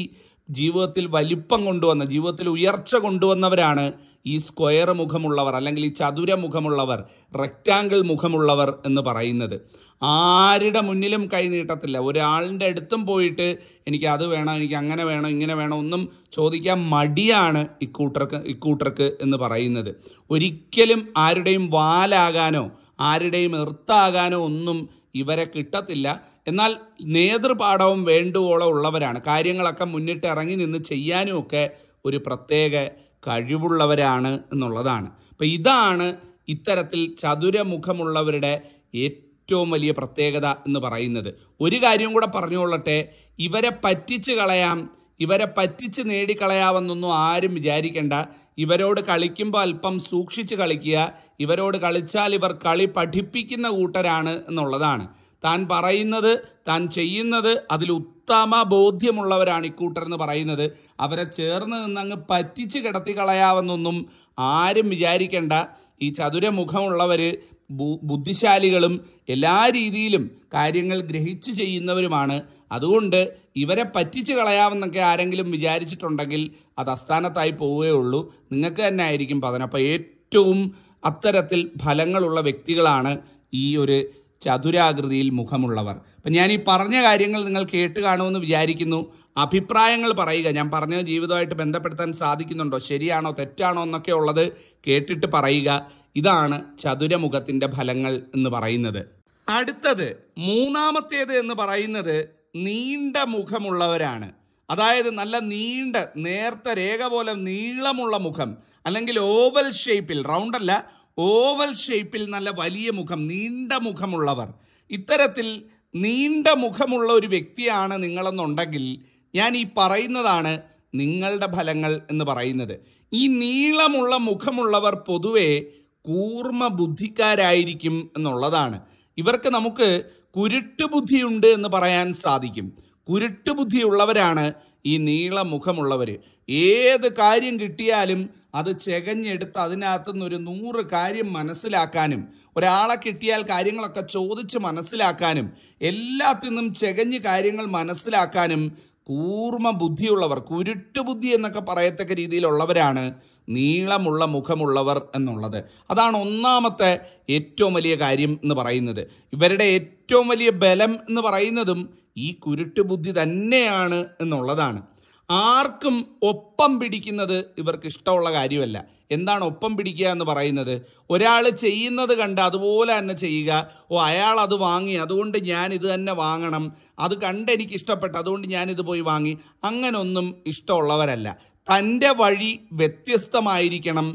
ജീവിതത്തിൽ വലിപ്പം കൊണ്ടുവന്ന ജീവിതത്തിൽ ഉയർച്ച കൊണ്ടുവന്നവരാണ് ഈ സ്ക്വയർ മുഖമുള്ളവർ അല്ലെങ്കിൽ ഈ ചതുരമുഖമുള്ളവർ റെക്റ്റാങ്കിൾ മുഖമുള്ളവർ എന്ന് പറയുന്നത് ആരുടെ മുന്നിലും കൈ നീട്ടത്തില്ല ഒരാളിൻ്റെ അടുത്തും പോയിട്ട് എനിക്ക് അത് വേണം എനിക്ക് അങ്ങനെ വേണം ഇങ്ങനെ വേണം ഒന്നും ചോദിക്കാൻ മടിയാണ് ഇക്കൂട്ടർക്ക് ഇക്കൂട്ടർക്ക് എന്ന് പറയുന്നത് ഒരിക്കലും ആരുടെയും വാലാകാനോ ആരുടെയും എർത്താകാനോ ഒന്നും ഇവരെ കിട്ടത്തില്ല എന്നാൽ നേതൃപാഠവും വേണ്ടുവോളം ഉള്ളവരാണ് കാര്യങ്ങളൊക്കെ മുന്നിട്ട് ഇറങ്ങി നിന്ന് ചെയ്യാനുമൊക്കെ ഒരു പ്രത്യേക കഴിവുള്ളവരാണ് എന്നുള്ളതാണ് അപ്പം ഇതാണ് ഇത്തരത്തിൽ ചതുരമുഖമുള്ളവരുടെ ഏറ്റവും വലിയ പ്രത്യേകത എന്ന് പറയുന്നത് ഒരു കാര്യം കൂടെ പറഞ്ഞുകൊള്ളട്ടെ ഇവരെ പറ്റിച്ച് കളയാം ഇവരെ പറ്റിച്ച് നേടിക്കളയാമെന്നൊന്നും ആരും വിചാരിക്കേണ്ട ഇവരോട് കളിക്കുമ്പോൾ അല്പം സൂക്ഷിച്ച് കളിക്കുക ഇവരോട് കളിച്ചാൽ ഇവർ കളി പഠിപ്പിക്കുന്ന കൂട്ടരാണ് എന്നുള്ളതാണ് താൻ പറയുന്നത് താൻ ചെയ്യുന്നത് അതിൽ ഉത്തമ ബോധ്യമുള്ളവരാണ് ഇക്കൂട്ടർ എന്ന് പറയുന്നത് അവരെ ചേർന്ന് നിന്നങ്ങ് പറ്റിച്ച് കിടത്തി കളയാമെന്നൊന്നും ആരും വിചാരിക്കേണ്ട ഈ ചതുരമുഖമുള്ളവർ ബുദ്ധിശാലികളും എല്ലാ രീതിയിലും കാര്യങ്ങൾ ഗ്രഹിച്ച് ചെയ്യുന്നവരുമാണ് അതുകൊണ്ട് ഇവരെ പറ്റിച്ച് കളയാമെന്നൊക്കെ ആരെങ്കിലും വിചാരിച്ചിട്ടുണ്ടെങ്കിൽ അത് അസ്ഥാനത്തായി ഉള്ളൂ നിങ്ങൾക്ക് തന്നെ ആയിരിക്കും പതനം അപ്പോൾ ഏറ്റവും അത്തരത്തിൽ ഫലങ്ങളുള്ള വ്യക്തികളാണ് ഈ ഒരു ചതുരാകൃതിയിൽ മുഖമുള്ളവർ അപ്പം ഞാൻ ഈ പറഞ്ഞ കാര്യങ്ങൾ നിങ്ങൾ കേട്ട് കാണുമെന്ന് വിചാരിക്കുന്നു അഭിപ്രായങ്ങൾ പറയുക ഞാൻ പറഞ്ഞ ജീവിതമായിട്ട് ബന്ധപ്പെടുത്താൻ സാധിക്കുന്നുണ്ടോ ശരിയാണോ തെറ്റാണോ എന്നൊക്കെ ഉള്ളത് കേട്ടിട്ട് പറയുക ഇതാണ് ചതുരമുഖത്തിൻ്റെ ഫലങ്ങൾ എന്ന് പറയുന്നത് അടുത്തത് മൂന്നാമത്തേത് എന്ന് പറയുന്നത് നീണ്ട മുഖമുള്ളവരാണ് അതായത് നല്ല നീണ്ട നേർത്ത രേഖ പോലെ നീളമുള്ള മുഖം അല്ലെങ്കിൽ ഓവൽ ഷേപ്പിൽ റൗണ്ടല്ല ഓവൽ ഷേപ്പിൽ നല്ല വലിയ മുഖം നീണ്ട മുഖമുള്ളവർ ഇത്തരത്തിൽ നീണ്ട മുഖമുള്ള ഒരു വ്യക്തിയാണ് നിങ്ങളെന്നുണ്ടെങ്കിൽ ഞാൻ ഈ പറയുന്നതാണ് നിങ്ങളുടെ ഫലങ്ങൾ എന്ന് പറയുന്നത് ഈ നീളമുള്ള മുഖമുള്ളവർ പൊതുവെ കൂർമ്മ ബുദ്ധിക്കാരായിരിക്കും എന്നുള്ളതാണ് ഇവർക്ക് നമുക്ക് ബുദ്ധിയുണ്ട് എന്ന് പറയാൻ സാധിക്കും ബുദ്ധിയുള്ളവരാണ് ഈ നീളമുഖമുള്ളവർ ഏത് കാര്യം കിട്ടിയാലും അത് ചെകഞ്ഞെടുത്ത് അതിനകത്തു നിന്നൊരു നൂറ് കാര്യം മനസ്സിലാക്കാനും ഒരാളെ കിട്ടിയാൽ കാര്യങ്ങളൊക്കെ ചോദിച്ച് മനസ്സിലാക്കാനും എല്ലാത്തിനും ചെകഞ്ഞ് കാര്യങ്ങൾ മനസ്സിലാക്കാനും കൂർമ്മ ബുദ്ധിയുള്ളവർ കുരുട്ടുബുദ്ധി എന്നൊക്കെ പറയത്തക്ക രീതിയിലുള്ളവരാണ് നീളമുള്ള മുഖമുള്ളവർ എന്നുള്ളത് അതാണ് ഒന്നാമത്തെ ഏറ്റവും വലിയ കാര്യം എന്ന് പറയുന്നത് ഇവരുടെ ഏറ്റവും വലിയ ബലം എന്ന് പറയുന്നതും ഈ കുരുട്ടുബുദ്ധി തന്നെയാണ് എന്നുള്ളതാണ് ആർക്കും ഒപ്പം പിടിക്കുന്നത് ഇവർക്ക് ഇഷ്ടമുള്ള കാര്യമല്ല എന്താണ് ഒപ്പം പിടിക്കുക എന്ന് പറയുന്നത് ഒരാൾ ചെയ്യുന്നത് കണ്ട് അതുപോലെ തന്നെ ചെയ്യുക ഓ അയാൾ അത് വാങ്ങി അതുകൊണ്ട് ഞാൻ ഇത് തന്നെ വാങ്ങണം അത് കണ്ട് എനിക്ക് ഇഷ്ടപ്പെട്ടു അതുകൊണ്ട് ഞാനിത് പോയി വാങ്ങി അങ്ങനൊന്നും ഇഷ്ടമുള്ളവരല്ല തൻ്റെ വഴി വ്യത്യസ്തമായിരിക്കണം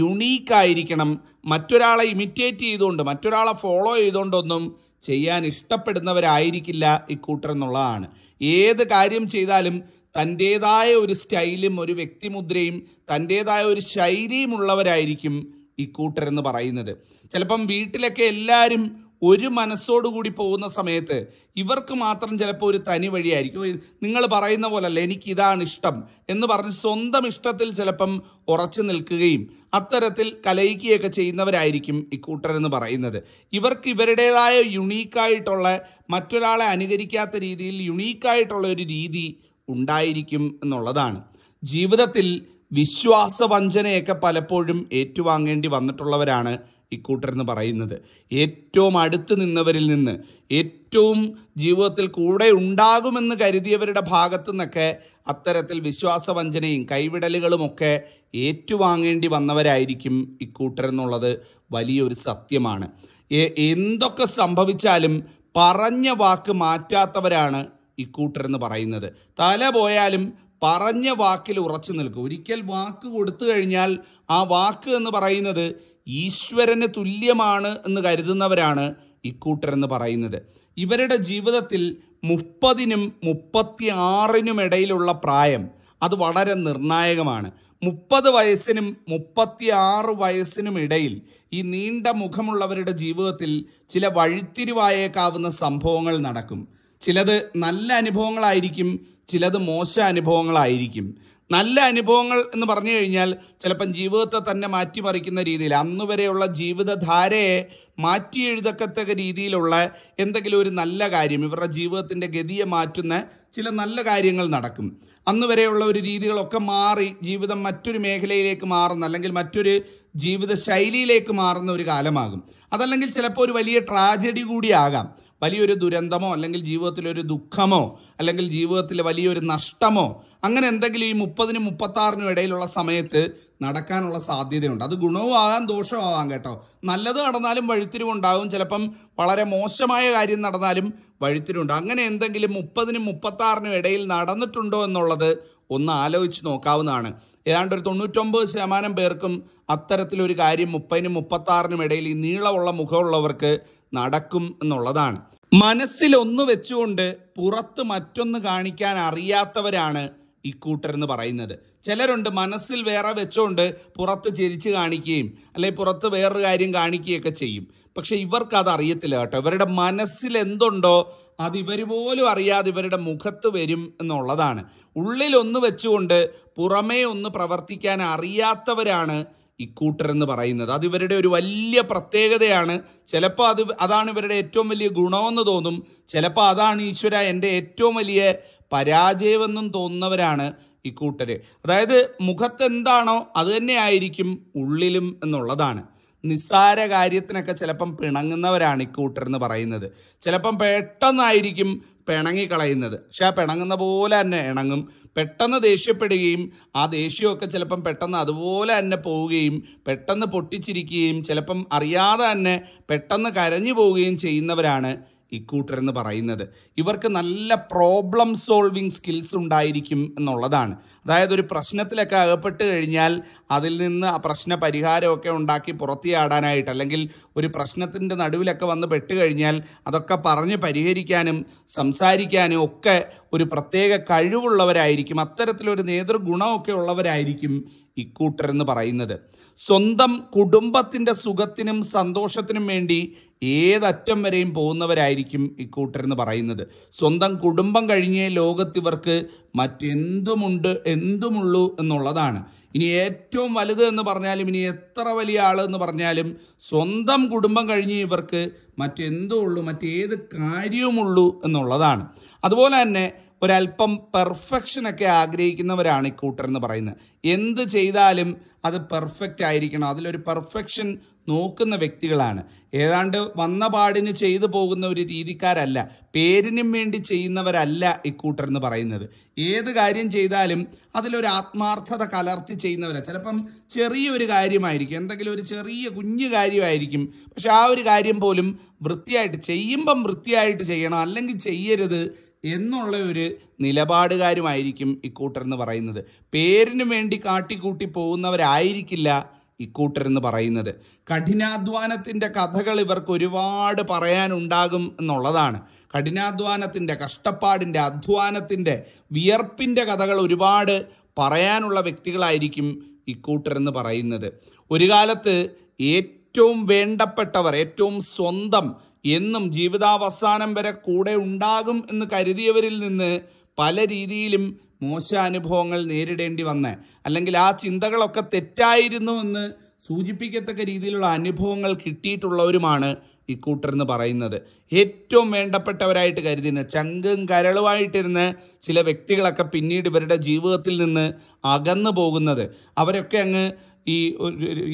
യുണീക്കായിരിക്കണം മറ്റൊരാളെ ഇമിറ്റേറ്റ് ചെയ്തുകൊണ്ട് മറ്റൊരാളെ ഫോളോ ചെയ്തുകൊണ്ടൊന്നും ചെയ്യാൻ ഇഷ്ടപ്പെടുന്നവരായിരിക്കില്ല ഇക്കൂട്ടർ എന്നുള്ളതാണ് ഏത് കാര്യം ചെയ്താലും തൻ്റേതായ ഒരു സ്റ്റൈലും ഒരു വ്യക്തിമുദ്രയും തൻ്റേതായ ഒരു ശൈലിയും ഉള്ളവരായിരിക്കും ഇക്കൂട്ടരെന്ന് പറയുന്നത് ചിലപ്പം വീട്ടിലൊക്കെ എല്ലാവരും ഒരു മനസ്സോടുകൂടി പോകുന്ന സമയത്ത് ഇവർക്ക് മാത്രം ചിലപ്പോൾ ഒരു തനി വഴിയായിരിക്കും നിങ്ങൾ പറയുന്ന പോലല്ല എനിക്ക് ഇതാണ് ഇഷ്ടം എന്ന് പറഞ്ഞ് സ്വന്തം ഇഷ്ടത്തിൽ ചിലപ്പം ഉറച്ചു നിൽക്കുകയും അത്തരത്തിൽ കലയിക്കുകയൊക്കെ ചെയ്യുന്നവരായിരിക്കും ഇക്കൂട്ടരെന്ന് പറയുന്നത് ഇവർക്ക് ഇവരുടേതായ യുണീക്കായിട്ടുള്ള മറ്റൊരാളെ അനുകരിക്കാത്ത രീതിയിൽ യുണീക്കായിട്ടുള്ള ഒരു രീതി ഉണ്ടായിരിക്കും എന്നുള്ളതാണ് ജീവിതത്തിൽ വഞ്ചനയൊക്കെ പലപ്പോഴും ഏറ്റുവാങ്ങേണ്ടി വന്നിട്ടുള്ളവരാണ് ഇക്കൂട്ടരെന്ന് പറയുന്നത് ഏറ്റവും അടുത്ത് നിന്നവരിൽ നിന്ന് ഏറ്റവും ജീവിതത്തിൽ കൂടെ ഉണ്ടാകുമെന്ന് കരുതിയവരുടെ ഭാഗത്തു നിന്നൊക്കെ അത്തരത്തിൽ വിശ്വാസവഞ്ചനയും കൈവിടലുകളുമൊക്കെ ഏറ്റുവാങ്ങേണ്ടി വന്നവരായിരിക്കും ഇക്കൂട്ടരെന്നുള്ളത് വലിയൊരു സത്യമാണ് എന്തൊക്കെ സംഭവിച്ചാലും പറഞ്ഞ വാക്ക് മാറ്റാത്തവരാണ് ഇക്കൂട്ടരെന്ന് പറയുന്നത് തല പോയാലും പറഞ്ഞ വാക്കിൽ ഉറച്ചു നിൽക്കുക ഒരിക്കൽ വാക്ക് കൊടുത്തു കഴിഞ്ഞാൽ ആ വാക്ക് എന്ന് പറയുന്നത് ഈശ്വരന് തുല്യമാണ് എന്ന് കരുതുന്നവരാണ് ഇക്കൂട്ടരെന്ന് പറയുന്നത് ഇവരുടെ ജീവിതത്തിൽ മുപ്പതിനും മുപ്പത്തിയാറിനും ഇടയിലുള്ള പ്രായം അത് വളരെ നിർണായകമാണ് മുപ്പത് വയസ്സിനും മുപ്പത്തിയാറ് വയസ്സിനും ഇടയിൽ ഈ നീണ്ട മുഖമുള്ളവരുടെ ജീവിതത്തിൽ ചില വഴിത്തിരിവായേക്കാവുന്ന സംഭവങ്ങൾ നടക്കും ചിലത് നല്ല അനുഭവങ്ങളായിരിക്കും ചിലത് മോശ അനുഭവങ്ങളായിരിക്കും നല്ല അനുഭവങ്ങൾ എന്ന് പറഞ്ഞു കഴിഞ്ഞാൽ ചിലപ്പം ജീവിതത്തെ തന്നെ മാറ്റിമറിക്കുന്ന രീതിയിൽ അന്ന് വരെയുള്ള ജീവിതധാരയെ മാറ്റി എഴുതക്കത്തക്ക രീതിയിലുള്ള എന്തെങ്കിലും ഒരു നല്ല കാര്യം ഇവരുടെ ജീവിതത്തിൻ്റെ ഗതിയെ മാറ്റുന്ന ചില നല്ല കാര്യങ്ങൾ നടക്കും അന്ന് വരെയുള്ള ഒരു രീതികളൊക്കെ മാറി ജീവിതം മറ്റൊരു മേഖലയിലേക്ക് മാറുന്ന അല്ലെങ്കിൽ മറ്റൊരു ജീവിത ശൈലിയിലേക്ക് മാറുന്ന ഒരു കാലമാകും അതല്ലെങ്കിൽ ചിലപ്പോൾ ഒരു വലിയ ട്രാജഡി കൂടിയാകാം വലിയൊരു ദുരന്തമോ അല്ലെങ്കിൽ ജീവിതത്തിലൊരു ദുഃഖമോ അല്ലെങ്കിൽ ജീവിതത്തിൽ വലിയൊരു നഷ്ടമോ അങ്ങനെ എന്തെങ്കിലും ഈ മുപ്പതിനും മുപ്പത്താറിനും ഇടയിലുള്ള സമയത്ത് നടക്കാനുള്ള സാധ്യതയുണ്ട് അത് ഗുണവും ആകാം ദോഷവും ആകാം കേട്ടോ നല്ലത് നടന്നാലും വഴുത്തിരിവുണ്ടാകും ചിലപ്പം വളരെ മോശമായ കാര്യം നടന്നാലും വഴുത്തിരിവുണ്ട് അങ്ങനെ എന്തെങ്കിലും മുപ്പതിനും മുപ്പത്താറിനും ഇടയിൽ നടന്നിട്ടുണ്ടോ എന്നുള്ളത് ഒന്ന് ആലോചിച്ച് നോക്കാവുന്നതാണ് ഏതാണ്ട് ഒരു തൊണ്ണൂറ്റൊമ്പത് ശതമാനം പേർക്കും അത്തരത്തിലൊരു കാര്യം മുപ്പതിനും മുപ്പത്താറിനും ഇടയിൽ ഈ നീളമുള്ള മുഖമുള്ളവർക്ക് നടക്കും എന്നുള്ളതാണ് മനസ്സിലൊന്ന് വെച്ചുകൊണ്ട് പുറത്ത് മറ്റൊന്ന് കാണിക്കാൻ അറിയാത്തവരാണ് ഇക്കൂട്ടരെന്ന് പറയുന്നത് ചിലരുണ്ട് മനസ്സിൽ വേറെ വെച്ചുകൊണ്ട് പുറത്ത് ചിരിച്ച് കാണിക്കുകയും അല്ലെങ്കിൽ പുറത്ത് വേറൊരു കാര്യം കാണിക്കുകയൊക്കെ ചെയ്യും പക്ഷെ ഇവർക്ക് അത് അറിയത്തില്ല കേട്ടോ ഇവരുടെ മനസ്സിൽ എന്തുണ്ടോ അത് ഇവർ പോലും അറിയാതെ ഇവരുടെ മുഖത്ത് വരും എന്നുള്ളതാണ് ഉള്ളിൽ ഒന്ന് വെച്ചുകൊണ്ട് പുറമേ ഒന്ന് പ്രവർത്തിക്കാൻ അറിയാത്തവരാണ് ഇക്കൂട്ടർ എന്ന് പറയുന്നത് അത് ഇവരുടെ ഒരു വലിയ പ്രത്യേകതയാണ് ചിലപ്പോൾ അത് അതാണ് ഇവരുടെ ഏറ്റവും വലിയ ഗുണമെന്ന് തോന്നും ചിലപ്പോൾ അതാണ് ഈശ്വര എൻ്റെ ഏറ്റവും വലിയ പരാജയമെന്നും തോന്നുന്നവരാണ് ഇക്കൂട്ടർ അതായത് മുഖത്തെന്താണോ അത് തന്നെയായിരിക്കും ഉള്ളിലും എന്നുള്ളതാണ് നിസ്സാര കാര്യത്തിനൊക്കെ ചിലപ്പം പിണങ്ങുന്നവരാണ് ഇക്കൂട്ടർ എന്ന് പറയുന്നത് ചിലപ്പം പെട്ടെന്നായിരിക്കും പിണങ്ങിക്കളയുന്നത് പക്ഷെ ആ പിണങ്ങുന്ന പോലെ തന്നെ ഇണങ്ങും പെട്ടെന്ന് ദേഷ്യപ്പെടുകയും ആ ദേഷ്യമൊക്കെ ചിലപ്പം പെട്ടെന്ന് അതുപോലെ തന്നെ പോവുകയും പെട്ടെന്ന് പൊട്ടിച്ചിരിക്കുകയും ചിലപ്പം അറിയാതെ തന്നെ പെട്ടെന്ന് കരഞ്ഞു പോവുകയും ചെയ്യുന്നവരാണ് ഇക്കൂട്ടർ എന്ന് പറയുന്നത് ഇവർക്ക് നല്ല പ്രോബ്ലം സോൾവിങ് സ്കിൽസ് ഉണ്ടായിരിക്കും എന്നുള്ളതാണ് അതായത് ഒരു പ്രശ്നത്തിലൊക്കെ അകപ്പെട്ട് കഴിഞ്ഞാൽ അതിൽ നിന്ന് ആ പ്രശ്ന പരിഹാരമൊക്കെ ഉണ്ടാക്കി പുറത്തിയാടാനായിട്ട് അല്ലെങ്കിൽ ഒരു പ്രശ്നത്തിൻ്റെ നടുവിലൊക്കെ വന്ന് പെട്ട് കഴിഞ്ഞാൽ അതൊക്കെ പറഞ്ഞ് പരിഹരിക്കാനും സംസാരിക്കാനും ഒക്കെ ഒരു പ്രത്യേക കഴിവുള്ളവരായിരിക്കും അത്തരത്തിലൊരു നേതൃഗുണമൊക്കെ ഉള്ളവരായിരിക്കും ഇക്കൂട്ടർ എന്ന് പറയുന്നത് സ്വന്തം കുടുംബത്തിൻ്റെ സുഖത്തിനും സന്തോഷത്തിനും വേണ്ടി ഏതറ്റം വരെയും പോകുന്നവരായിരിക്കും ഇക്കൂട്ടരെന്ന് പറയുന്നത് സ്വന്തം കുടുംബം കഴിഞ്ഞേ ലോകത്തിവർക്ക് മറ്റെന്തുമുണ്ട് എന്തുമുള്ളൂ എന്നുള്ളതാണ് ഇനി ഏറ്റവും വലുത് എന്ന് പറഞ്ഞാലും ഇനി എത്ര വലിയ ആൾ എന്ന് പറഞ്ഞാലും സ്വന്തം കുടുംബം കഴിഞ്ഞ് ഇവർക്ക് മറ്റെന്തോ ഉള്ളൂ മറ്റേത് കാര്യവുമുള്ളൂ എന്നുള്ളതാണ് അതുപോലെ തന്നെ ഒരല്പം പെർഫെക്ഷനൊക്കെ ആഗ്രഹിക്കുന്നവരാണ് ഇക്കൂട്ടർ എന്ന് പറയുന്നത് എന്ത് ചെയ്താലും അത് പെർഫെക്റ്റ് ആയിരിക്കണം അതിലൊരു പെർഫെക്ഷൻ നോക്കുന്ന വ്യക്തികളാണ് ഏതാണ്ട് വന്ന പാടിന് ചെയ്തു പോകുന്ന ഒരു രീതിക്കാരല്ല പേരിനും വേണ്ടി ചെയ്യുന്നവരല്ല ഇക്കൂട്ടർ എന്ന് പറയുന്നത് ഏത് കാര്യം ചെയ്താലും അതിലൊരു ആത്മാർത്ഥത കലർത്തി ചെയ്യുന്നവരാണ് ചിലപ്പം ചെറിയൊരു കാര്യമായിരിക്കും എന്തെങ്കിലും ഒരു ചെറിയ കുഞ്ഞു കാര്യമായിരിക്കും പക്ഷെ ആ ഒരു കാര്യം പോലും വൃത്തിയായിട്ട് ചെയ്യുമ്പം വൃത്തിയായിട്ട് ചെയ്യണം അല്ലെങ്കിൽ ചെയ്യരുത് എന്നുള്ള ഒരു നിലപാടുകാരുമായിരിക്കും ഇക്കൂട്ടർ എന്ന് പറയുന്നത് പേരിന് വേണ്ടി കാട്ടിക്കൂട്ടി പോകുന്നവരായിരിക്കില്ല ഇക്കൂട്ടർ എന്ന് പറയുന്നത് കഠിനാധ്വാനത്തിൻ്റെ കഥകൾ ഇവർക്ക് ഒരുപാട് പറയാനുണ്ടാകും എന്നുള്ളതാണ് കഠിനാധ്വാനത്തിൻ്റെ കഷ്ടപ്പാടിൻ്റെ അധ്വാനത്തിൻ്റെ വിയർപ്പിൻ്റെ കഥകൾ ഒരുപാട് പറയാനുള്ള വ്യക്തികളായിരിക്കും ഇക്കൂട്ടർ എന്ന് പറയുന്നത് ഒരു കാലത്ത് ഏറ്റവും വേണ്ടപ്പെട്ടവർ ഏറ്റവും സ്വന്തം എന്നും ജീവിതാവസാനം വരെ കൂടെ ഉണ്ടാകും എന്ന് കരുതിയവരിൽ നിന്ന് പല രീതിയിലും മോശ അനുഭവങ്ങൾ നേരിടേണ്ടി വന്ന് അല്ലെങ്കിൽ ആ ചിന്തകളൊക്കെ തെറ്റായിരുന്നു എന്ന് സൂചിപ്പിക്കത്തക്ക രീതിയിലുള്ള അനുഭവങ്ങൾ കിട്ടിയിട്ടുള്ളവരുമാണ് ഇക്കൂട്ടർന്ന് പറയുന്നത് ഏറ്റവും വേണ്ടപ്പെട്ടവരായിട്ട് കരുതുന്ന ചങ്കും കരളുമായിട്ടിരുന്ന് ചില വ്യക്തികളൊക്കെ പിന്നീട് ഇവരുടെ ജീവിതത്തിൽ നിന്ന് അകന്നു പോകുന്നത് അവരൊക്കെ അങ്ങ് ഈ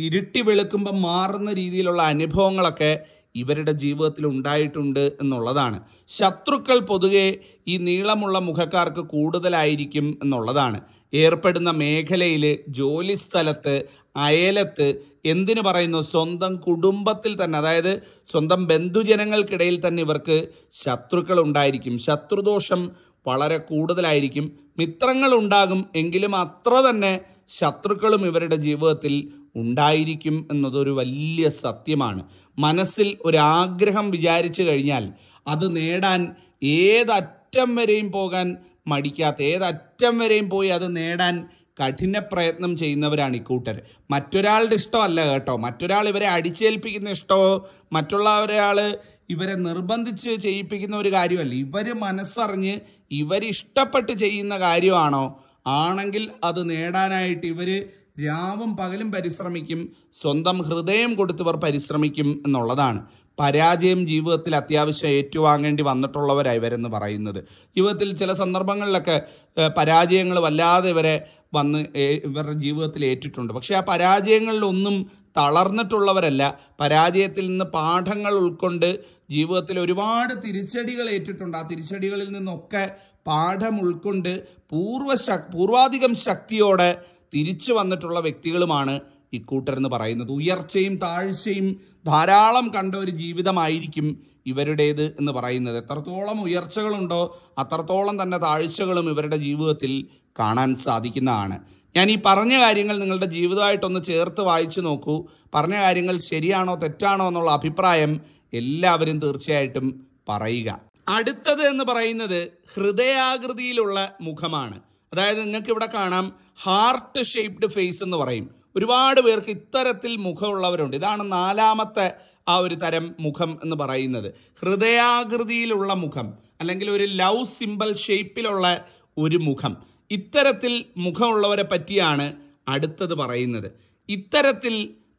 ഇരുട്ടി വെളുക്കുമ്പം മാറുന്ന രീതിയിലുള്ള അനുഭവങ്ങളൊക്കെ ഇവരുടെ ജീവിതത്തിൽ ഉണ്ടായിട്ടുണ്ട് എന്നുള്ളതാണ് ശത്രുക്കൾ പൊതുവെ ഈ നീളമുള്ള മുഖക്കാർക്ക് കൂടുതലായിരിക്കും എന്നുള്ളതാണ് ഏർപ്പെടുന്ന മേഖലയിൽ സ്ഥലത്ത് അയലത്ത് എന്തിനു പറയുന്നു സ്വന്തം കുടുംബത്തിൽ തന്നെ അതായത് സ്വന്തം ബന്ധുജനങ്ങൾക്കിടയിൽ തന്നെ ഇവർക്ക് ശത്രുക്കൾ ഉണ്ടായിരിക്കും ശത്രുദോഷം വളരെ കൂടുതലായിരിക്കും മിത്രങ്ങൾ ഉണ്ടാകും എങ്കിലും അത്ര തന്നെ ശത്രുക്കളും ഇവരുടെ ജീവിതത്തിൽ ഉണ്ടായിരിക്കും എന്നതൊരു വലിയ സത്യമാണ് മനസ്സിൽ ഒരാഗ്രഹം വിചാരിച്ചു കഴിഞ്ഞാൽ അത് നേടാൻ ഏതറ്റം വരെയും പോകാൻ മടിക്കാത്ത ഏതറ്റം വരെയും പോയി അത് നേടാൻ കഠിന പ്രയത്നം ചെയ്യുന്നവരാണ് ഇക്കൂട്ടർ മറ്റൊരാളുടെ ഇഷ്ടമല്ല കേട്ടോ മറ്റൊരാൾ ഇവരെ അടിച്ചേൽപ്പിക്കുന്ന ഇഷ്ടമോ മറ്റുള്ള ഒരാൾ ഇവരെ നിർബന്ധിച്ച് ചെയ്യിപ്പിക്കുന്ന ഒരു കാര്യമല്ല ഇവർ മനസ്സറിഞ്ഞ് ഇവരിഷ്ടപ്പെട്ട് ചെയ്യുന്ന കാര്യമാണോ ആണെങ്കിൽ അത് നേടാനായിട്ട് ഇവർ രാവും പകലും പരിശ്രമിക്കും സ്വന്തം ഹൃദയം കൊടുത്തവർ പരിശ്രമിക്കും എന്നുള്ളതാണ് പരാജയം ജീവിതത്തിൽ അത്യാവശ്യം ഏറ്റുവാങ്ങേണ്ടി വന്നിട്ടുള്ളവരായി ഇവരെന്ന് പറയുന്നത് ജീവിതത്തിൽ ചില സന്ദർഭങ്ങളിലൊക്കെ പരാജയങ്ങൾ വല്ലാതെ ഇവരെ വന്ന് ഇവരുടെ ജീവിതത്തിൽ ഏറ്റിട്ടുണ്ട് പക്ഷെ ആ പരാജയങ്ങളിലൊന്നും തളർന്നിട്ടുള്ളവരല്ല പരാജയത്തിൽ നിന്ന് പാഠങ്ങൾ ഉൾക്കൊണ്ട് ജീവിതത്തിൽ ഒരുപാട് തിരിച്ചടികൾ ഏറ്റിട്ടുണ്ട് ആ തിരിച്ചടികളിൽ നിന്നൊക്കെ പാഠം ഉൾക്കൊണ്ട് പൂർവ പൂർവാധികം ശക്തിയോടെ തിരിച്ചു വന്നിട്ടുള്ള വ്യക്തികളുമാണ് ഇക്കൂട്ടരെന്ന് പറയുന്നത് ഉയർച്ചയും താഴ്ചയും ധാരാളം കണ്ട ഒരു ജീവിതമായിരിക്കും ഇവരുടേത് എന്ന് പറയുന്നത് എത്രത്തോളം ഉയർച്ചകളുണ്ടോ അത്രത്തോളം തന്നെ താഴ്ചകളും ഇവരുടെ ജീവിതത്തിൽ കാണാൻ സാധിക്കുന്നതാണ് ഞാൻ ഈ പറഞ്ഞ കാര്യങ്ങൾ നിങ്ങളുടെ ജീവിതമായിട്ടൊന്ന് ചേർത്ത് വായിച്ചു നോക്കൂ പറഞ്ഞ കാര്യങ്ങൾ ശരിയാണോ തെറ്റാണോ എന്നുള്ള അഭിപ്രായം എല്ലാവരും തീർച്ചയായിട്ടും പറയുക അടുത്തത് എന്ന് പറയുന്നത് ഹൃദയാകൃതിയിലുള്ള മുഖമാണ് അതായത് നിങ്ങൾക്ക് ഇവിടെ കാണാം ഹാർട്ട് ഷേപ്ഡ് ഫേസ് എന്ന് പറയും ഒരുപാട് പേർക്ക് ഇത്തരത്തിൽ മുഖമുള്ളവരുണ്ട് ഇതാണ് നാലാമത്തെ ആ ഒരു തരം മുഖം എന്ന് പറയുന്നത് ഹൃദയാകൃതിയിലുള്ള മുഖം അല്ലെങ്കിൽ ഒരു ലവ് സിമ്പിൾ ഷേപ്പിലുള്ള ഒരു മുഖം ഇത്തരത്തിൽ മുഖമുള്ളവരെ പറ്റിയാണ് അടുത്തത് പറയുന്നത് ഇത്തരത്തിൽ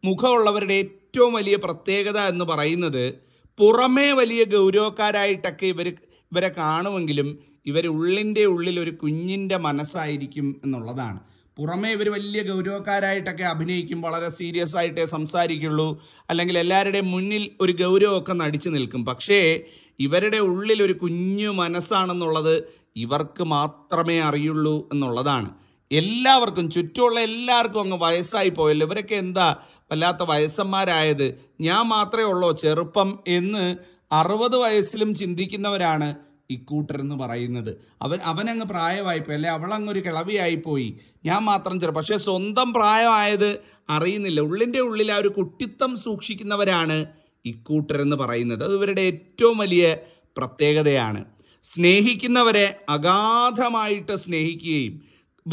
മുഖമുള്ളവരുടെ ഏറ്റവും വലിയ പ്രത്യേകത എന്ന് പറയുന്നത് പുറമേ വലിയ ഗൗരവക്കാരായിട്ടൊക്കെ ഇവർ ഇവരെ കാണുമെങ്കിലും ഇവരെ ഉള്ളിൻ്റെ ഉള്ളിൽ ഒരു കുഞ്ഞിൻ്റെ മനസ്സായിരിക്കും എന്നുള്ളതാണ് പുറമേ ഇവർ വലിയ ഗൗരവക്കാരായിട്ടൊക്കെ അഭിനയിക്കും വളരെ സീരിയസ് ആയിട്ടേ സംസാരിക്കുള്ളൂ അല്ലെങ്കിൽ എല്ലാവരുടെയും മുന്നിൽ ഒരു ഗൗരവമൊക്കെ നടിച്ചു നിൽക്കും പക്ഷേ ഇവരുടെ ഉള്ളിൽ ഒരു കുഞ്ഞു മനസ്സാണെന്നുള്ളത് ഇവർക്ക് മാത്രമേ അറിയുള്ളൂ എന്നുള്ളതാണ് എല്ലാവർക്കും ചുറ്റുമുള്ള എല്ലാവർക്കും അങ്ങ് വയസ്സായി പോയല്ലോ ഇവരൊക്കെ എന്താ വല്ലാത്ത വയസ്സന്മാരായത് ഞാൻ മാത്രമേ ഉള്ളോ ചെറുപ്പം എന്ന് അറുപത് വയസ്സിലും ചിന്തിക്കുന്നവരാണ് ഇക്കൂട്ടർ എന്ന് പറയുന്നത് അവൻ അവനങ്ങ് പ്രായമായിപ്പോയി അല്ലെ അവളങ്ങ് ഒരു കിളവിയായിപ്പോയി ഞാൻ മാത്രം ചെറു പക്ഷേ സ്വന്തം പ്രായമായത് അറിയുന്നില്ല ഉള്ളിൻ്റെ ഉള്ളിൽ ആ ഒരു കുട്ടിത്തം സൂക്ഷിക്കുന്നവരാണ് ഇക്കൂട്ടർ എന്ന് പറയുന്നത് അത് ഇവരുടെ ഏറ്റവും വലിയ പ്രത്യേകതയാണ് സ്നേഹിക്കുന്നവരെ അഗാധമായിട്ട് സ്നേഹിക്കുകയും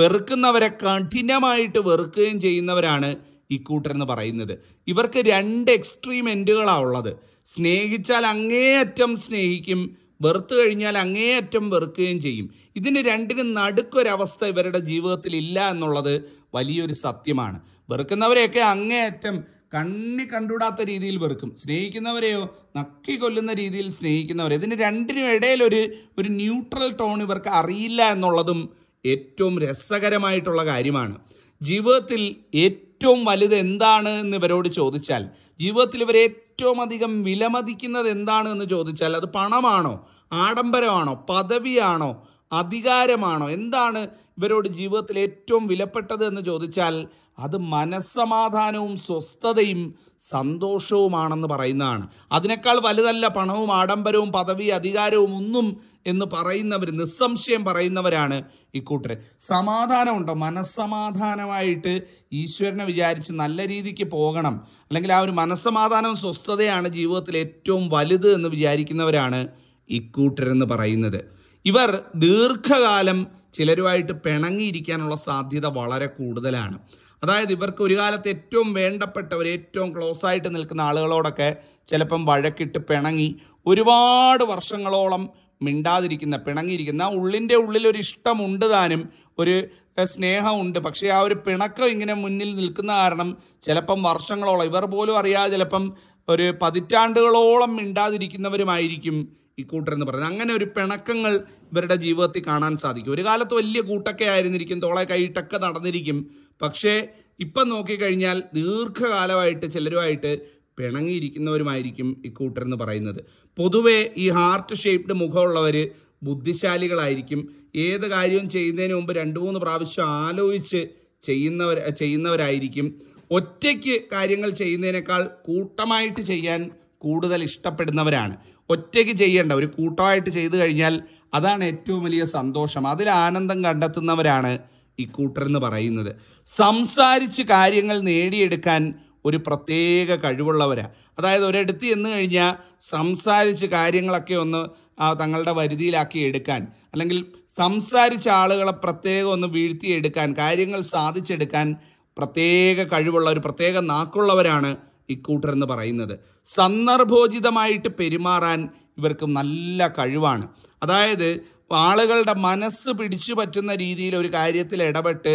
വെറുക്കുന്നവരെ കഠിനമായിട്ട് വെറുക്കുകയും ചെയ്യുന്നവരാണ് ഇക്കൂട്ടർ എന്ന് പറയുന്നത് ഇവർക്ക് രണ്ട് എക്സ്ട്രീം എൻഡുകളാണ് ഉള്ളത് സ്നേഹിച്ചാൽ അങ്ങേയറ്റം സ്നേഹിക്കും വെറുത്തു കഴിഞ്ഞാൽ അങ്ങേയറ്റം വെറുക്കുകയും ചെയ്യും ഇതിന് രണ്ടിനും നടുക്കൊരവസ്ഥ ഇവരുടെ ജീവിതത്തിൽ ഇല്ല എന്നുള്ളത് വലിയൊരു സത്യമാണ് വെറുക്കുന്നവരെയൊക്കെ അങ്ങേയറ്റം കണ്ണി കണ്ടുകൂടാത്ത രീതിയിൽ വെറുക്കും സ്നേഹിക്കുന്നവരെയോ നക്കി കൊല്ലുന്ന രീതിയിൽ സ്നേഹിക്കുന്നവർ ഇതിന് രണ്ടിനും ഇടയിൽ ഒരു ഒരു ന്യൂട്രൽ ടോൺ ഇവർക്ക് അറിയില്ല എന്നുള്ളതും ഏറ്റവും രസകരമായിട്ടുള്ള കാര്യമാണ് ജീവിതത്തിൽ ഏറ്റവും വലുത് എന്താണ് എന്ന് ഇവരോട് ചോദിച്ചാൽ ജീവിതത്തിൽ ഇവർ ഏറ്റവും അധികം വിലമതിക്കുന്നത് എന്താണ് എന്ന് ചോദിച്ചാൽ അത് പണമാണോ ആഡംബരമാണോ പദവിയാണോ അധികാരമാണോ എന്താണ് ഇവരോട് ജീവിതത്തിൽ ഏറ്റവും വിലപ്പെട്ടത് എന്ന് ചോദിച്ചാൽ അത് മനസ്സമാധാനവും സ്വസ്ഥതയും സന്തോഷവുമാണെന്ന് പറയുന്നതാണ് അതിനേക്കാൾ വലുതല്ല പണവും ആഡംബരവും പദവി അധികാരവും ഒന്നും എന്ന് പറയുന്നവർ നിസ്സംശയം പറയുന്നവരാണ് ഇക്കൂട്ടർ സമാധാനമുണ്ടോ മനസ്സമാധാനമായിട്ട് ഈശ്വരനെ വിചാരിച്ച് നല്ല രീതിക്ക് പോകണം അല്ലെങ്കിൽ ആ ഒരു മനസ്സമാധാനവും സ്വസ്ഥതയാണ് ജീവിതത്തിൽ ഏറ്റവും വലുത് എന്ന് വിചാരിക്കുന്നവരാണ് ഇക്കൂട്ടരെന്ന് പറയുന്നത് ഇവർ ദീർഘകാലം ചിലരുമായിട്ട് പിണങ്ങിയിരിക്കാനുള്ള സാധ്യത വളരെ കൂടുതലാണ് അതായത് ഇവർക്ക് ഒരു കാലത്ത് ഏറ്റവും വേണ്ടപ്പെട്ടവർ ഏറ്റവും ക്ലോസ് ആയിട്ട് നിൽക്കുന്ന ആളുകളോടൊക്കെ ചിലപ്പം വഴക്കിട്ട് പിണങ്ങി ഒരുപാട് വർഷങ്ങളോളം മിണ്ടാതിരിക്കുന്ന പിണങ്ങിയിരിക്കുന്ന ഉള്ളിൻ്റെ ഉള്ളിൽ ഒരു ഇഷ്ടമുണ്ട് താനും ഒരു സ്നേഹമുണ്ട് പക്ഷേ ആ ഒരു പിണക്കം ഇങ്ങനെ മുന്നിൽ നിൽക്കുന്ന കാരണം ചിലപ്പം വർഷങ്ങളോളം ഇവർ പോലും അറിയാതെ ചിലപ്പം ഒരു പതിറ്റാണ്ടുകളോളം മിണ്ടാതിരിക്കുന്നവരുമായിരിക്കും ഇക്കൂട്ടരെന്ന് പറയുന്നത് അങ്ങനെ ഒരു പിണക്കങ്ങൾ ഇവരുടെ ജീവിതത്തിൽ കാണാൻ സാധിക്കും ഒരു കാലത്ത് വലിയ കൂട്ടൊക്കെ ആയിരുന്നിരിക്കും തോളെ കൈയിട്ടൊക്കെ നടന്നിരിക്കും പക്ഷേ ഇപ്പം നോക്കിക്കഴിഞ്ഞാൽ ദീർഘകാലമായിട്ട് ചിലരുമായിട്ട് പിണങ്ങിയിരിക്കുന്നവരുമായിരിക്കും ഇക്കൂട്ടർ എന്ന് പറയുന്നത് പൊതുവെ ഈ ഹാർട്ട് ഷേപ്ഡ് മുഖമുള്ളവർ ബുദ്ധിശാലികളായിരിക്കും ഏത് കാര്യവും ചെയ്യുന്നതിന് മുമ്പ് രണ്ട് മൂന്ന് പ്രാവശ്യം ആലോചിച്ച് ചെയ്യുന്നവർ ചെയ്യുന്നവരായിരിക്കും ഒറ്റയ്ക്ക് കാര്യങ്ങൾ ചെയ്യുന്നതിനേക്കാൾ കൂട്ടമായിട്ട് ചെയ്യാൻ കൂടുതൽ ഇഷ്ടപ്പെടുന്നവരാണ് ഒറ്റയ്ക്ക് ചെയ്യേണ്ട ഒരു കൂട്ടമായിട്ട് ചെയ്തു കഴിഞ്ഞാൽ അതാണ് ഏറ്റവും വലിയ സന്തോഷം അതിൽ ആനന്ദം കണ്ടെത്തുന്നവരാണ് ഈ കൂട്ടർ എന്ന് പറയുന്നത് സംസാരിച്ച് കാര്യങ്ങൾ നേടിയെടുക്കാൻ ഒരു പ്രത്യേക കഴിവുള്ളവരാണ് അതായത് ഒരിടത്ത് എന്ന് കഴിഞ്ഞാൽ സംസാരിച്ച് കാര്യങ്ങളൊക്കെ ഒന്ന് തങ്ങളുടെ വരുതിയിലാക്കി എടുക്കാൻ അല്ലെങ്കിൽ സംസാരിച്ച ആളുകളെ പ്രത്യേകം ഒന്ന് വീഴ്ത്തിയെടുക്കാൻ കാര്യങ്ങൾ സാധിച്ചെടുക്കാൻ പ്രത്യേക കഴിവുള്ള ഒരു പ്രത്യേക നാക്കുള്ളവരാണ് ഇക്കൂട്ടർ എന്ന് പറയുന്നത് സന്ദർഭോചിതമായിട്ട് പെരുമാറാൻ ഇവർക്ക് നല്ല കഴിവാണ് അതായത് ആളുകളുടെ മനസ്സ് പിടിച്ചു പറ്റുന്ന രീതിയിൽ ഒരു കാര്യത്തിൽ ഇടപെട്ട്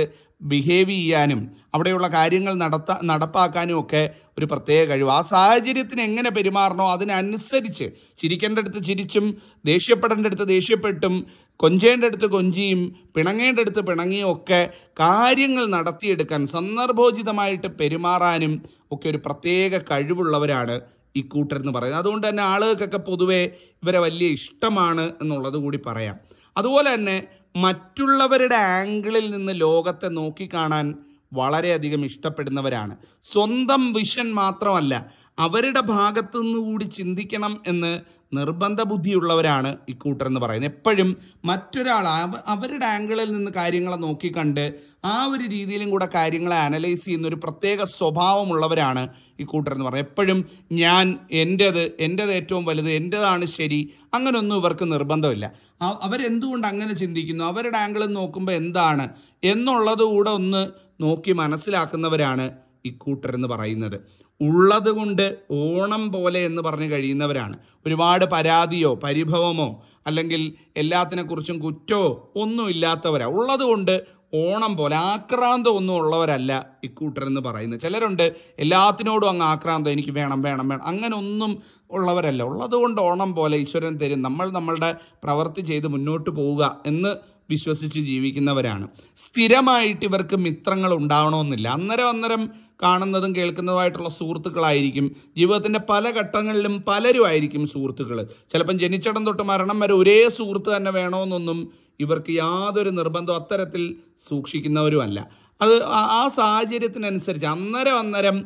ബിഹേവ് ചെയ്യാനും അവിടെയുള്ള കാര്യങ്ങൾ നടത്ത നടപ്പാക്കാനും ഒക്കെ ഒരു പ്രത്യേക കഴിവ് ആ സാഹചര്യത്തിന് എങ്ങനെ പെരുമാറണോ അതിനനുസരിച്ച് ചിരിക്കേണ്ട അടുത്ത് ചിരിച്ചും ദേഷ്യപ്പെടേണ്ട അടുത്ത് ദേഷ്യപ്പെട്ടും കൊഞ്ചേണ്ട അടുത്ത് കൊഞ്ചിയും പിണങ്ങേണ്ട അടുത്ത് പിണങ്ങിയും ഒക്കെ കാര്യങ്ങൾ നടത്തിയെടുക്കാൻ സന്ദർഭോചിതമായിട്ട് പെരുമാറാനും ഒക്കെ ഒരു പ്രത്യേക കഴിവുള്ളവരാണ് ഇക്കൂട്ടർ എന്ന് പറയുന്നത് അതുകൊണ്ട് തന്നെ ആളുകൾക്കൊക്കെ പൊതുവെ ഇവരെ വലിയ ഇഷ്ടമാണ് എന്നുള്ളത് കൂടി പറയാം അതുപോലെ തന്നെ മറ്റുള്ളവരുടെ ആംഗിളിൽ നിന്ന് ലോകത്തെ നോക്കിക്കാണാൻ വളരെയധികം ഇഷ്ടപ്പെടുന്നവരാണ് സ്വന്തം വിഷൻ മാത്രമല്ല അവരുടെ ഭാഗത്തു കൂടി ചിന്തിക്കണം എന്ന് നിർബന്ധ ബുദ്ധിയുള്ളവരാണ് ഇക്കൂട്ടർ എന്ന് പറയുന്നത് എപ്പോഴും മറ്റൊരാൾ അവരുടെ ആംഗിളിൽ നിന്ന് കാര്യങ്ങളെ നോക്കിക്കണ്ട് ആ ഒരു രീതിയിലും കൂടെ കാര്യങ്ങളെ അനലൈസ് ചെയ്യുന്ന ഒരു പ്രത്യേക സ്വഭാവമുള്ളവരാണ് ഈ കൂട്ടരെന്ന് പറഞ്ഞു എപ്പോഴും ഞാൻ എൻ്റേത് എൻ്റേത് ഏറ്റവും വലുത് എൻ്റേതാണ് ശരി അങ്ങനൊന്നും ഇവർക്ക് നിർബന്ധമില്ല അവരെന്തുകൊണ്ട് അങ്ങനെ ചിന്തിക്കുന്നു അവരുടെ ആംഗിൾ നോക്കുമ്പോൾ എന്താണ് എന്നുള്ളത് കൂടെ ഒന്ന് നോക്കി മനസ്സിലാക്കുന്നവരാണ് ഇക്കൂട്ടരെന്ന് പറയുന്നത് ഉള്ളത് കൊണ്ട് ഓണം പോലെ എന്ന് പറഞ്ഞു കഴിയുന്നവരാണ് ഒരുപാട് പരാതിയോ പരിഭവമോ അല്ലെങ്കിൽ എല്ലാത്തിനെക്കുറിച്ചും കുറ്റോ ഒന്നും ഇല്ലാത്തവരാ ഉള്ളത് കൊണ്ട് ഓണം പോലെ ആക്രാന്തം ഒന്നും ഉള്ളവരല്ല ഇക്കൂട്ടരെന്ന് പറയുന്നത് ചിലരുണ്ട് എല്ലാത്തിനോടും അങ്ങ് ആക്രാന്തം എനിക്ക് വേണം വേണം വേണം അങ്ങനെ ഒന്നും ഉള്ളവരല്ല ഉള്ളതുകൊണ്ട് ഓണം പോലെ ഈശ്വരൻ തരും നമ്മൾ നമ്മളുടെ പ്രവൃത്തി ചെയ്ത് മുന്നോട്ട് പോവുക എന്ന് വിശ്വസിച്ച് ജീവിക്കുന്നവരാണ് സ്ഥിരമായിട്ട് ഇവർക്ക് മിത്രങ്ങൾ ഉണ്ടാവണമെന്നില്ല അന്നേരം അന്നേരം കാണുന്നതും കേൾക്കുന്നതുമായിട്ടുള്ള സുഹൃത്തുക്കളായിരിക്കും ജീവിതത്തിൻ്റെ പല ഘട്ടങ്ങളിലും പലരും ആയിരിക്കും സുഹൃത്തുക്കൾ ചിലപ്പം ജനിച്ചടം തൊട്ട് മരണം വരെ ഒരേ സുഹൃത്ത് തന്നെ വേണമെന്നൊന്നും ഇവർക്ക് യാതൊരു നിർബന്ധവും അത്തരത്തിൽ സൂക്ഷിക്കുന്നവരുമല്ല അത് ആ സാഹചര്യത്തിനനുസരിച്ച് അന്നേരം അന്നേരം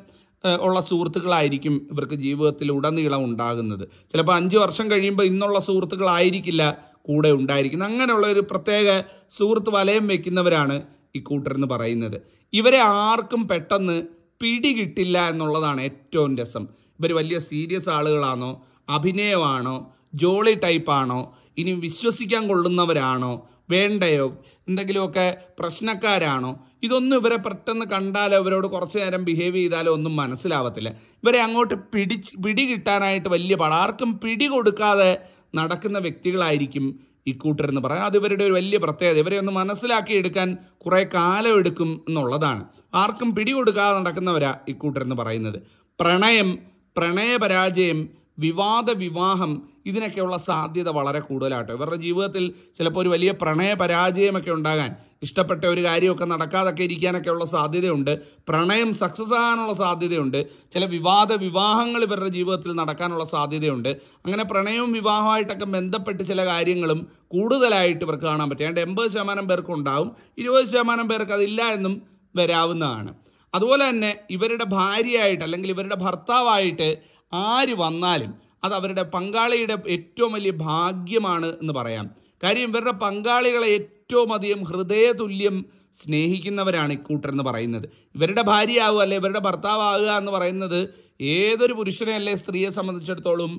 ഉള്ള സുഹൃത്തുക്കളായിരിക്കും ഇവർക്ക് ജീവിതത്തിൽ ഉടനീളം ഉണ്ടാകുന്നത് ചിലപ്പോൾ അഞ്ച് വർഷം കഴിയുമ്പോൾ ഇന്നുള്ള സുഹൃത്തുക്കളായിരിക്കില്ല കൂടെ ഉണ്ടായിരിക്കുന്നത് അങ്ങനെയുള്ള ഒരു പ്രത്യേക സുഹൃത്ത് വലയം വെക്കുന്നവരാണ് ഇക്കൂട്ടരെന്ന് പറയുന്നത് ഇവരെ ആർക്കും പെട്ടെന്ന് പിടികിട്ടില്ല എന്നുള്ളതാണ് ഏറ്റവും രസം ഇവർ വലിയ സീരിയസ് ആളുകളാണോ അഭിനയമാണോ ജോളി ടൈപ്പാണോ ഇനി വിശ്വസിക്കാൻ കൊള്ളുന്നവരാണോ വേണ്ടയോ എന്തെങ്കിലുമൊക്കെ പ്രശ്നക്കാരാണോ ഇതൊന്നും ഇവരെ പെട്ടെന്ന് കണ്ടാലോ ഇവരോട് കുറച്ച് നേരം ബിഹേവ് ചെയ്താലോ ഒന്നും മനസ്സിലാവത്തില്ല ഇവരെ അങ്ങോട്ട് പിടി പിടികിട്ടാനായിട്ട് കിട്ടാനായിട്ട് വലിയ പടാർക്കും പിടി കൊടുക്കാതെ നടക്കുന്ന വ്യക്തികളായിരിക്കും ഇക്കൂട്ടരെന്ന് പറയാം അത് ഇവരുടെ ഒരു വലിയ പ്രത്യേകത ഇവരെ ഒന്ന് മനസ്സിലാക്കിയെടുക്കാൻ കുറേ കാലം എടുക്കും എന്നുള്ളതാണ് ആർക്കും പിടി കൊടുക്കാതെ നടക്കുന്നവരാ ഇക്കൂട്ടരെന്ന് പറയുന്നത് പ്രണയം പ്രണയപരാജയം വിവാദ വിവാഹം ഇതിനൊക്കെയുള്ള സാധ്യത വളരെ കൂടുതലാട്ടോ ഇവരുടെ ജീവിതത്തിൽ ചിലപ്പോൾ ഒരു വലിയ പ്രണയ പരാജയമൊക്കെ ഉണ്ടാകാൻ ഇഷ്ടപ്പെട്ട ഒരു കാര്യമൊക്കെ നടക്കാതൊക്കെ ഇരിക്കാനൊക്കെയുള്ള സാധ്യതയുണ്ട് പ്രണയം സക്സസ് ആകാനുള്ള സാധ്യതയുണ്ട് ചില വിവാദ വിവാഹങ്ങൾ ഇവരുടെ ജീവിതത്തിൽ നടക്കാനുള്ള സാധ്യതയുണ്ട് അങ്ങനെ പ്രണയവും വിവാഹമായിട്ടൊക്കെ ബന്ധപ്പെട്ട് ചില കാര്യങ്ങളും കൂടുതലായിട്ട് ഇവർക്ക് കാണാൻ പറ്റും ഏതാണ്ട് എൺപത് ശതമാനം പേർക്കുണ്ടാവും ഇരുപത് ശതമാനം പേർക്ക് അതില്ല എന്നും വരാവുന്നതാണ് അതുപോലെ തന്നെ ഇവരുടെ ഭാര്യയായിട്ട് അല്ലെങ്കിൽ ഇവരുടെ ഭർത്താവായിട്ട് ആര് വന്നാലും അത് അവരുടെ പങ്കാളിയുടെ ഏറ്റവും വലിയ ഭാഗ്യമാണ് എന്ന് പറയാം കാര്യം ഇവരുടെ പങ്കാളികളെ ഏറ്റവും അധികം ഹൃദയതുല്യം സ്നേഹിക്കുന്നവരാണ് ഇക്കൂട്ടർ എന്ന് പറയുന്നത് ഇവരുടെ ഭാര്യയാവുക അല്ലെ ഇവരുടെ ആവുക എന്ന് പറയുന്നത് ഏതൊരു പുരുഷനെ അല്ലെ സ്ത്രീയെ സംബന്ധിച്ചിടത്തോളം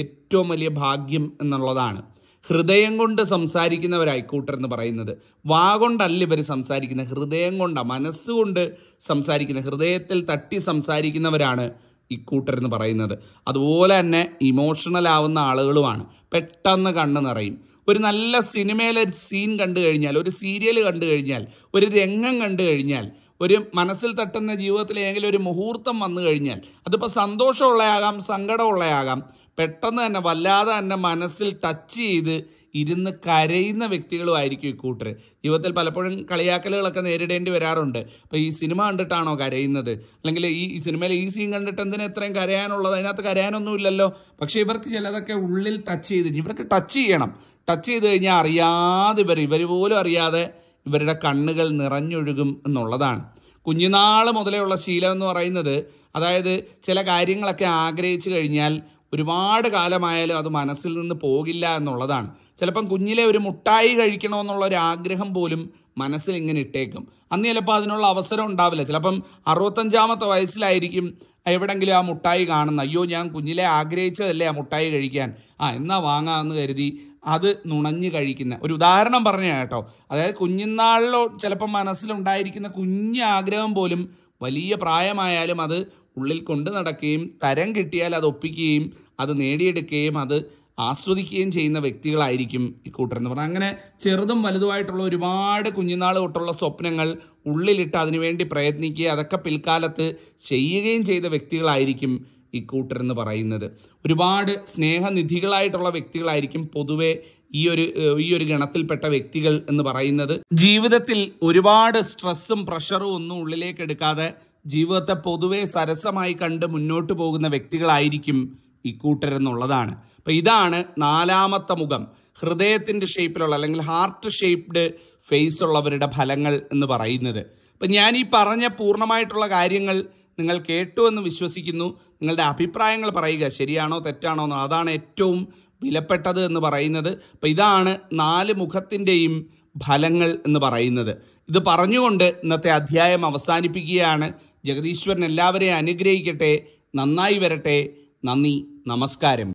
ഏറ്റവും വലിയ ഭാഗ്യം എന്നുള്ളതാണ് ഹൃദയം കൊണ്ട് സംസാരിക്കുന്നവരാ എന്ന് പറയുന്നത് വാ കൊണ്ടല്ല ഇവർ സംസാരിക്കുന്ന ഹൃദയം കൊണ്ടാണ് മനസ്സുകൊണ്ട് സംസാരിക്കുന്ന ഹൃദയത്തിൽ തട്ടി സംസാരിക്കുന്നവരാണ് ഇക്കൂട്ടരെന്ന് പറയുന്നത് അതുപോലെ തന്നെ ഇമോഷണൽ ആവുന്ന ആളുകളുമാണ് പെട്ടെന്ന് കണ്ണ് നിറയും ഒരു നല്ല സിനിമയിലെ സീൻ കണ്ടു കഴിഞ്ഞാൽ ഒരു സീരിയൽ കണ്ടു കഴിഞ്ഞാൽ ഒരു രംഗം കണ്ടു കഴിഞ്ഞാൽ ഒരു മനസ്സിൽ തട്ടുന്ന ജീവിതത്തിൽ ഏതെങ്കിലും ഒരു മുഹൂർത്തം വന്നു കഴിഞ്ഞാൽ അതിപ്പോൾ സന്തോഷമുള്ളയാകാം സങ്കടമുള്ളയാകാം പെട്ടെന്ന് തന്നെ വല്ലാതെ തന്നെ മനസ്സിൽ ടച്ച് ചെയ്ത് ഇരുന്ന് കരയുന്ന വ്യക്തികളുമായിരിക്കും ഇക്കൂട്ടർ ജീവിതത്തിൽ പലപ്പോഴും കളിയാക്കലുകളൊക്കെ നേരിടേണ്ടി വരാറുണ്ട് അപ്പോൾ ഈ സിനിമ കണ്ടിട്ടാണോ കരയുന്നത് അല്ലെങ്കിൽ ഈ സിനിമയിൽ ഈ സീൻ കണ്ടിട്ട് എന്തിനാ ഇത്രയും കരയാനുള്ളത് അതിനകത്ത് കരയാനൊന്നുമില്ലല്ലോ പക്ഷേ ഇവർക്ക് ചിലതൊക്കെ ഉള്ളിൽ ടച്ച് ചെയ്ത് ഇവർക്ക് ടച്ച് ചെയ്യണം ടച്ച് ചെയ്ത് കഴിഞ്ഞാൽ അറിയാതെ ഇവർ ഇവർ പോലും അറിയാതെ ഇവരുടെ കണ്ണുകൾ നിറഞ്ഞൊഴുകും എന്നുള്ളതാണ് കുഞ്ഞുനാൾ ഉള്ള ശീലം എന്ന് പറയുന്നത് അതായത് ചില കാര്യങ്ങളൊക്കെ ആഗ്രഹിച്ചു കഴിഞ്ഞാൽ ഒരുപാട് കാലമായാലും അത് മനസ്സിൽ നിന്ന് പോകില്ല എന്നുള്ളതാണ് ചിലപ്പം കുഞ്ഞിലെ ഒരു മുട്ടായി കഴിക്കണമെന്നുള്ള ഒരു ആഗ്രഹം പോലും മനസ്സിൽ ഇങ്ങനെ ഇട്ടേക്കും അന്ന് ചിലപ്പോൾ അതിനുള്ള അവസരം ഉണ്ടാവില്ല ചിലപ്പം അറുപത്തഞ്ചാമത്തെ വയസ്സിലായിരിക്കും എവിടെങ്കിലും ആ മുട്ടായി കാണുന്ന അയ്യോ ഞാൻ കുഞ്ഞിലെ ആഗ്രഹിച്ചതല്ലേ ആ മുട്ടായി കഴിക്കാൻ ആ എന്നാ വാങ്ങാമെന്ന് കരുതി അത് നുണഞ്ഞ് കഴിക്കുന്ന ഒരു ഉദാഹരണം പറഞ്ഞു കേട്ടോ അതായത് കുഞ്ഞുനാളിലോ ചിലപ്പം മനസ്സിലുണ്ടായിരിക്കുന്ന കുഞ്ഞ് ആഗ്രഹം പോലും വലിയ പ്രായമായാലും അത് ഉള്ളിൽ കൊണ്ടു നടക്കുകയും തരം കിട്ടിയാൽ അത് ഒപ്പിക്കുകയും അത് നേടിയെടുക്കുകയും അത് ആസ്വദിക്കുകയും ചെയ്യുന്ന വ്യക്തികളായിരിക്കും എന്ന് പറഞ്ഞാൽ അങ്ങനെ ചെറുതും വലുതുമായിട്ടുള്ള ഒരുപാട് കുഞ്ഞുനാൾ തൊട്ടുള്ള സ്വപ്നങ്ങൾ ഉള്ളിലിട്ട് അതിനുവേണ്ടി പ്രയത്നിക്കുക അതൊക്കെ പിൽക്കാലത്ത് ചെയ്യുകയും ചെയ്ത വ്യക്തികളായിരിക്കും ഇക്കൂട്ടരെന്ന് പറയുന്നത് ഒരുപാട് സ്നേഹനിധികളായിട്ടുള്ള വ്യക്തികളായിരിക്കും പൊതുവെ ഈ ഒരു ഈ ഒരു ഗണത്തിൽപ്പെട്ട വ്യക്തികൾ എന്ന് പറയുന്നത് ജീവിതത്തിൽ ഒരുപാട് സ്ട്രെസ്സും പ്രഷറും ഒന്നും ഉള്ളിലേക്ക് എടുക്കാതെ ജീവിതത്തെ പൊതുവെ സരസമായി കണ്ട് മുന്നോട്ട് പോകുന്ന വ്യക്തികളായിരിക്കും ഇക്കൂട്ടരെന്നുള്ളതാണ് അപ്പോൾ ഇതാണ് നാലാമത്തെ മുഖം ഹൃദയത്തിൻ്റെ ഷേപ്പിലുള്ള അല്ലെങ്കിൽ ഹാർട്ട് ഷേപ്ഡ് ഫേസ് ഉള്ളവരുടെ ഫലങ്ങൾ എന്ന് പറയുന്നത് അപ്പം ഞാൻ ഈ പറഞ്ഞ പൂർണ്ണമായിട്ടുള്ള കാര്യങ്ങൾ നിങ്ങൾ കേട്ടു എന്ന് വിശ്വസിക്കുന്നു നിങ്ങളുടെ അഭിപ്രായങ്ങൾ പറയുക ശരിയാണോ തെറ്റാണോ എന്നോ അതാണ് ഏറ്റവും വിലപ്പെട്ടത് എന്ന് പറയുന്നത് അപ്പം ഇതാണ് നാല് മുഖത്തിൻ്റെയും ഫലങ്ങൾ എന്ന് പറയുന്നത് ഇത് പറഞ്ഞുകൊണ്ട് ഇന്നത്തെ അധ്യായം അവസാനിപ്പിക്കുകയാണ് ജഗദീശ്വരൻ എല്ലാവരെയും അനുഗ്രഹിക്കട്ടെ നന്നായി വരട്ടെ നന്ദി നമസ്കാരം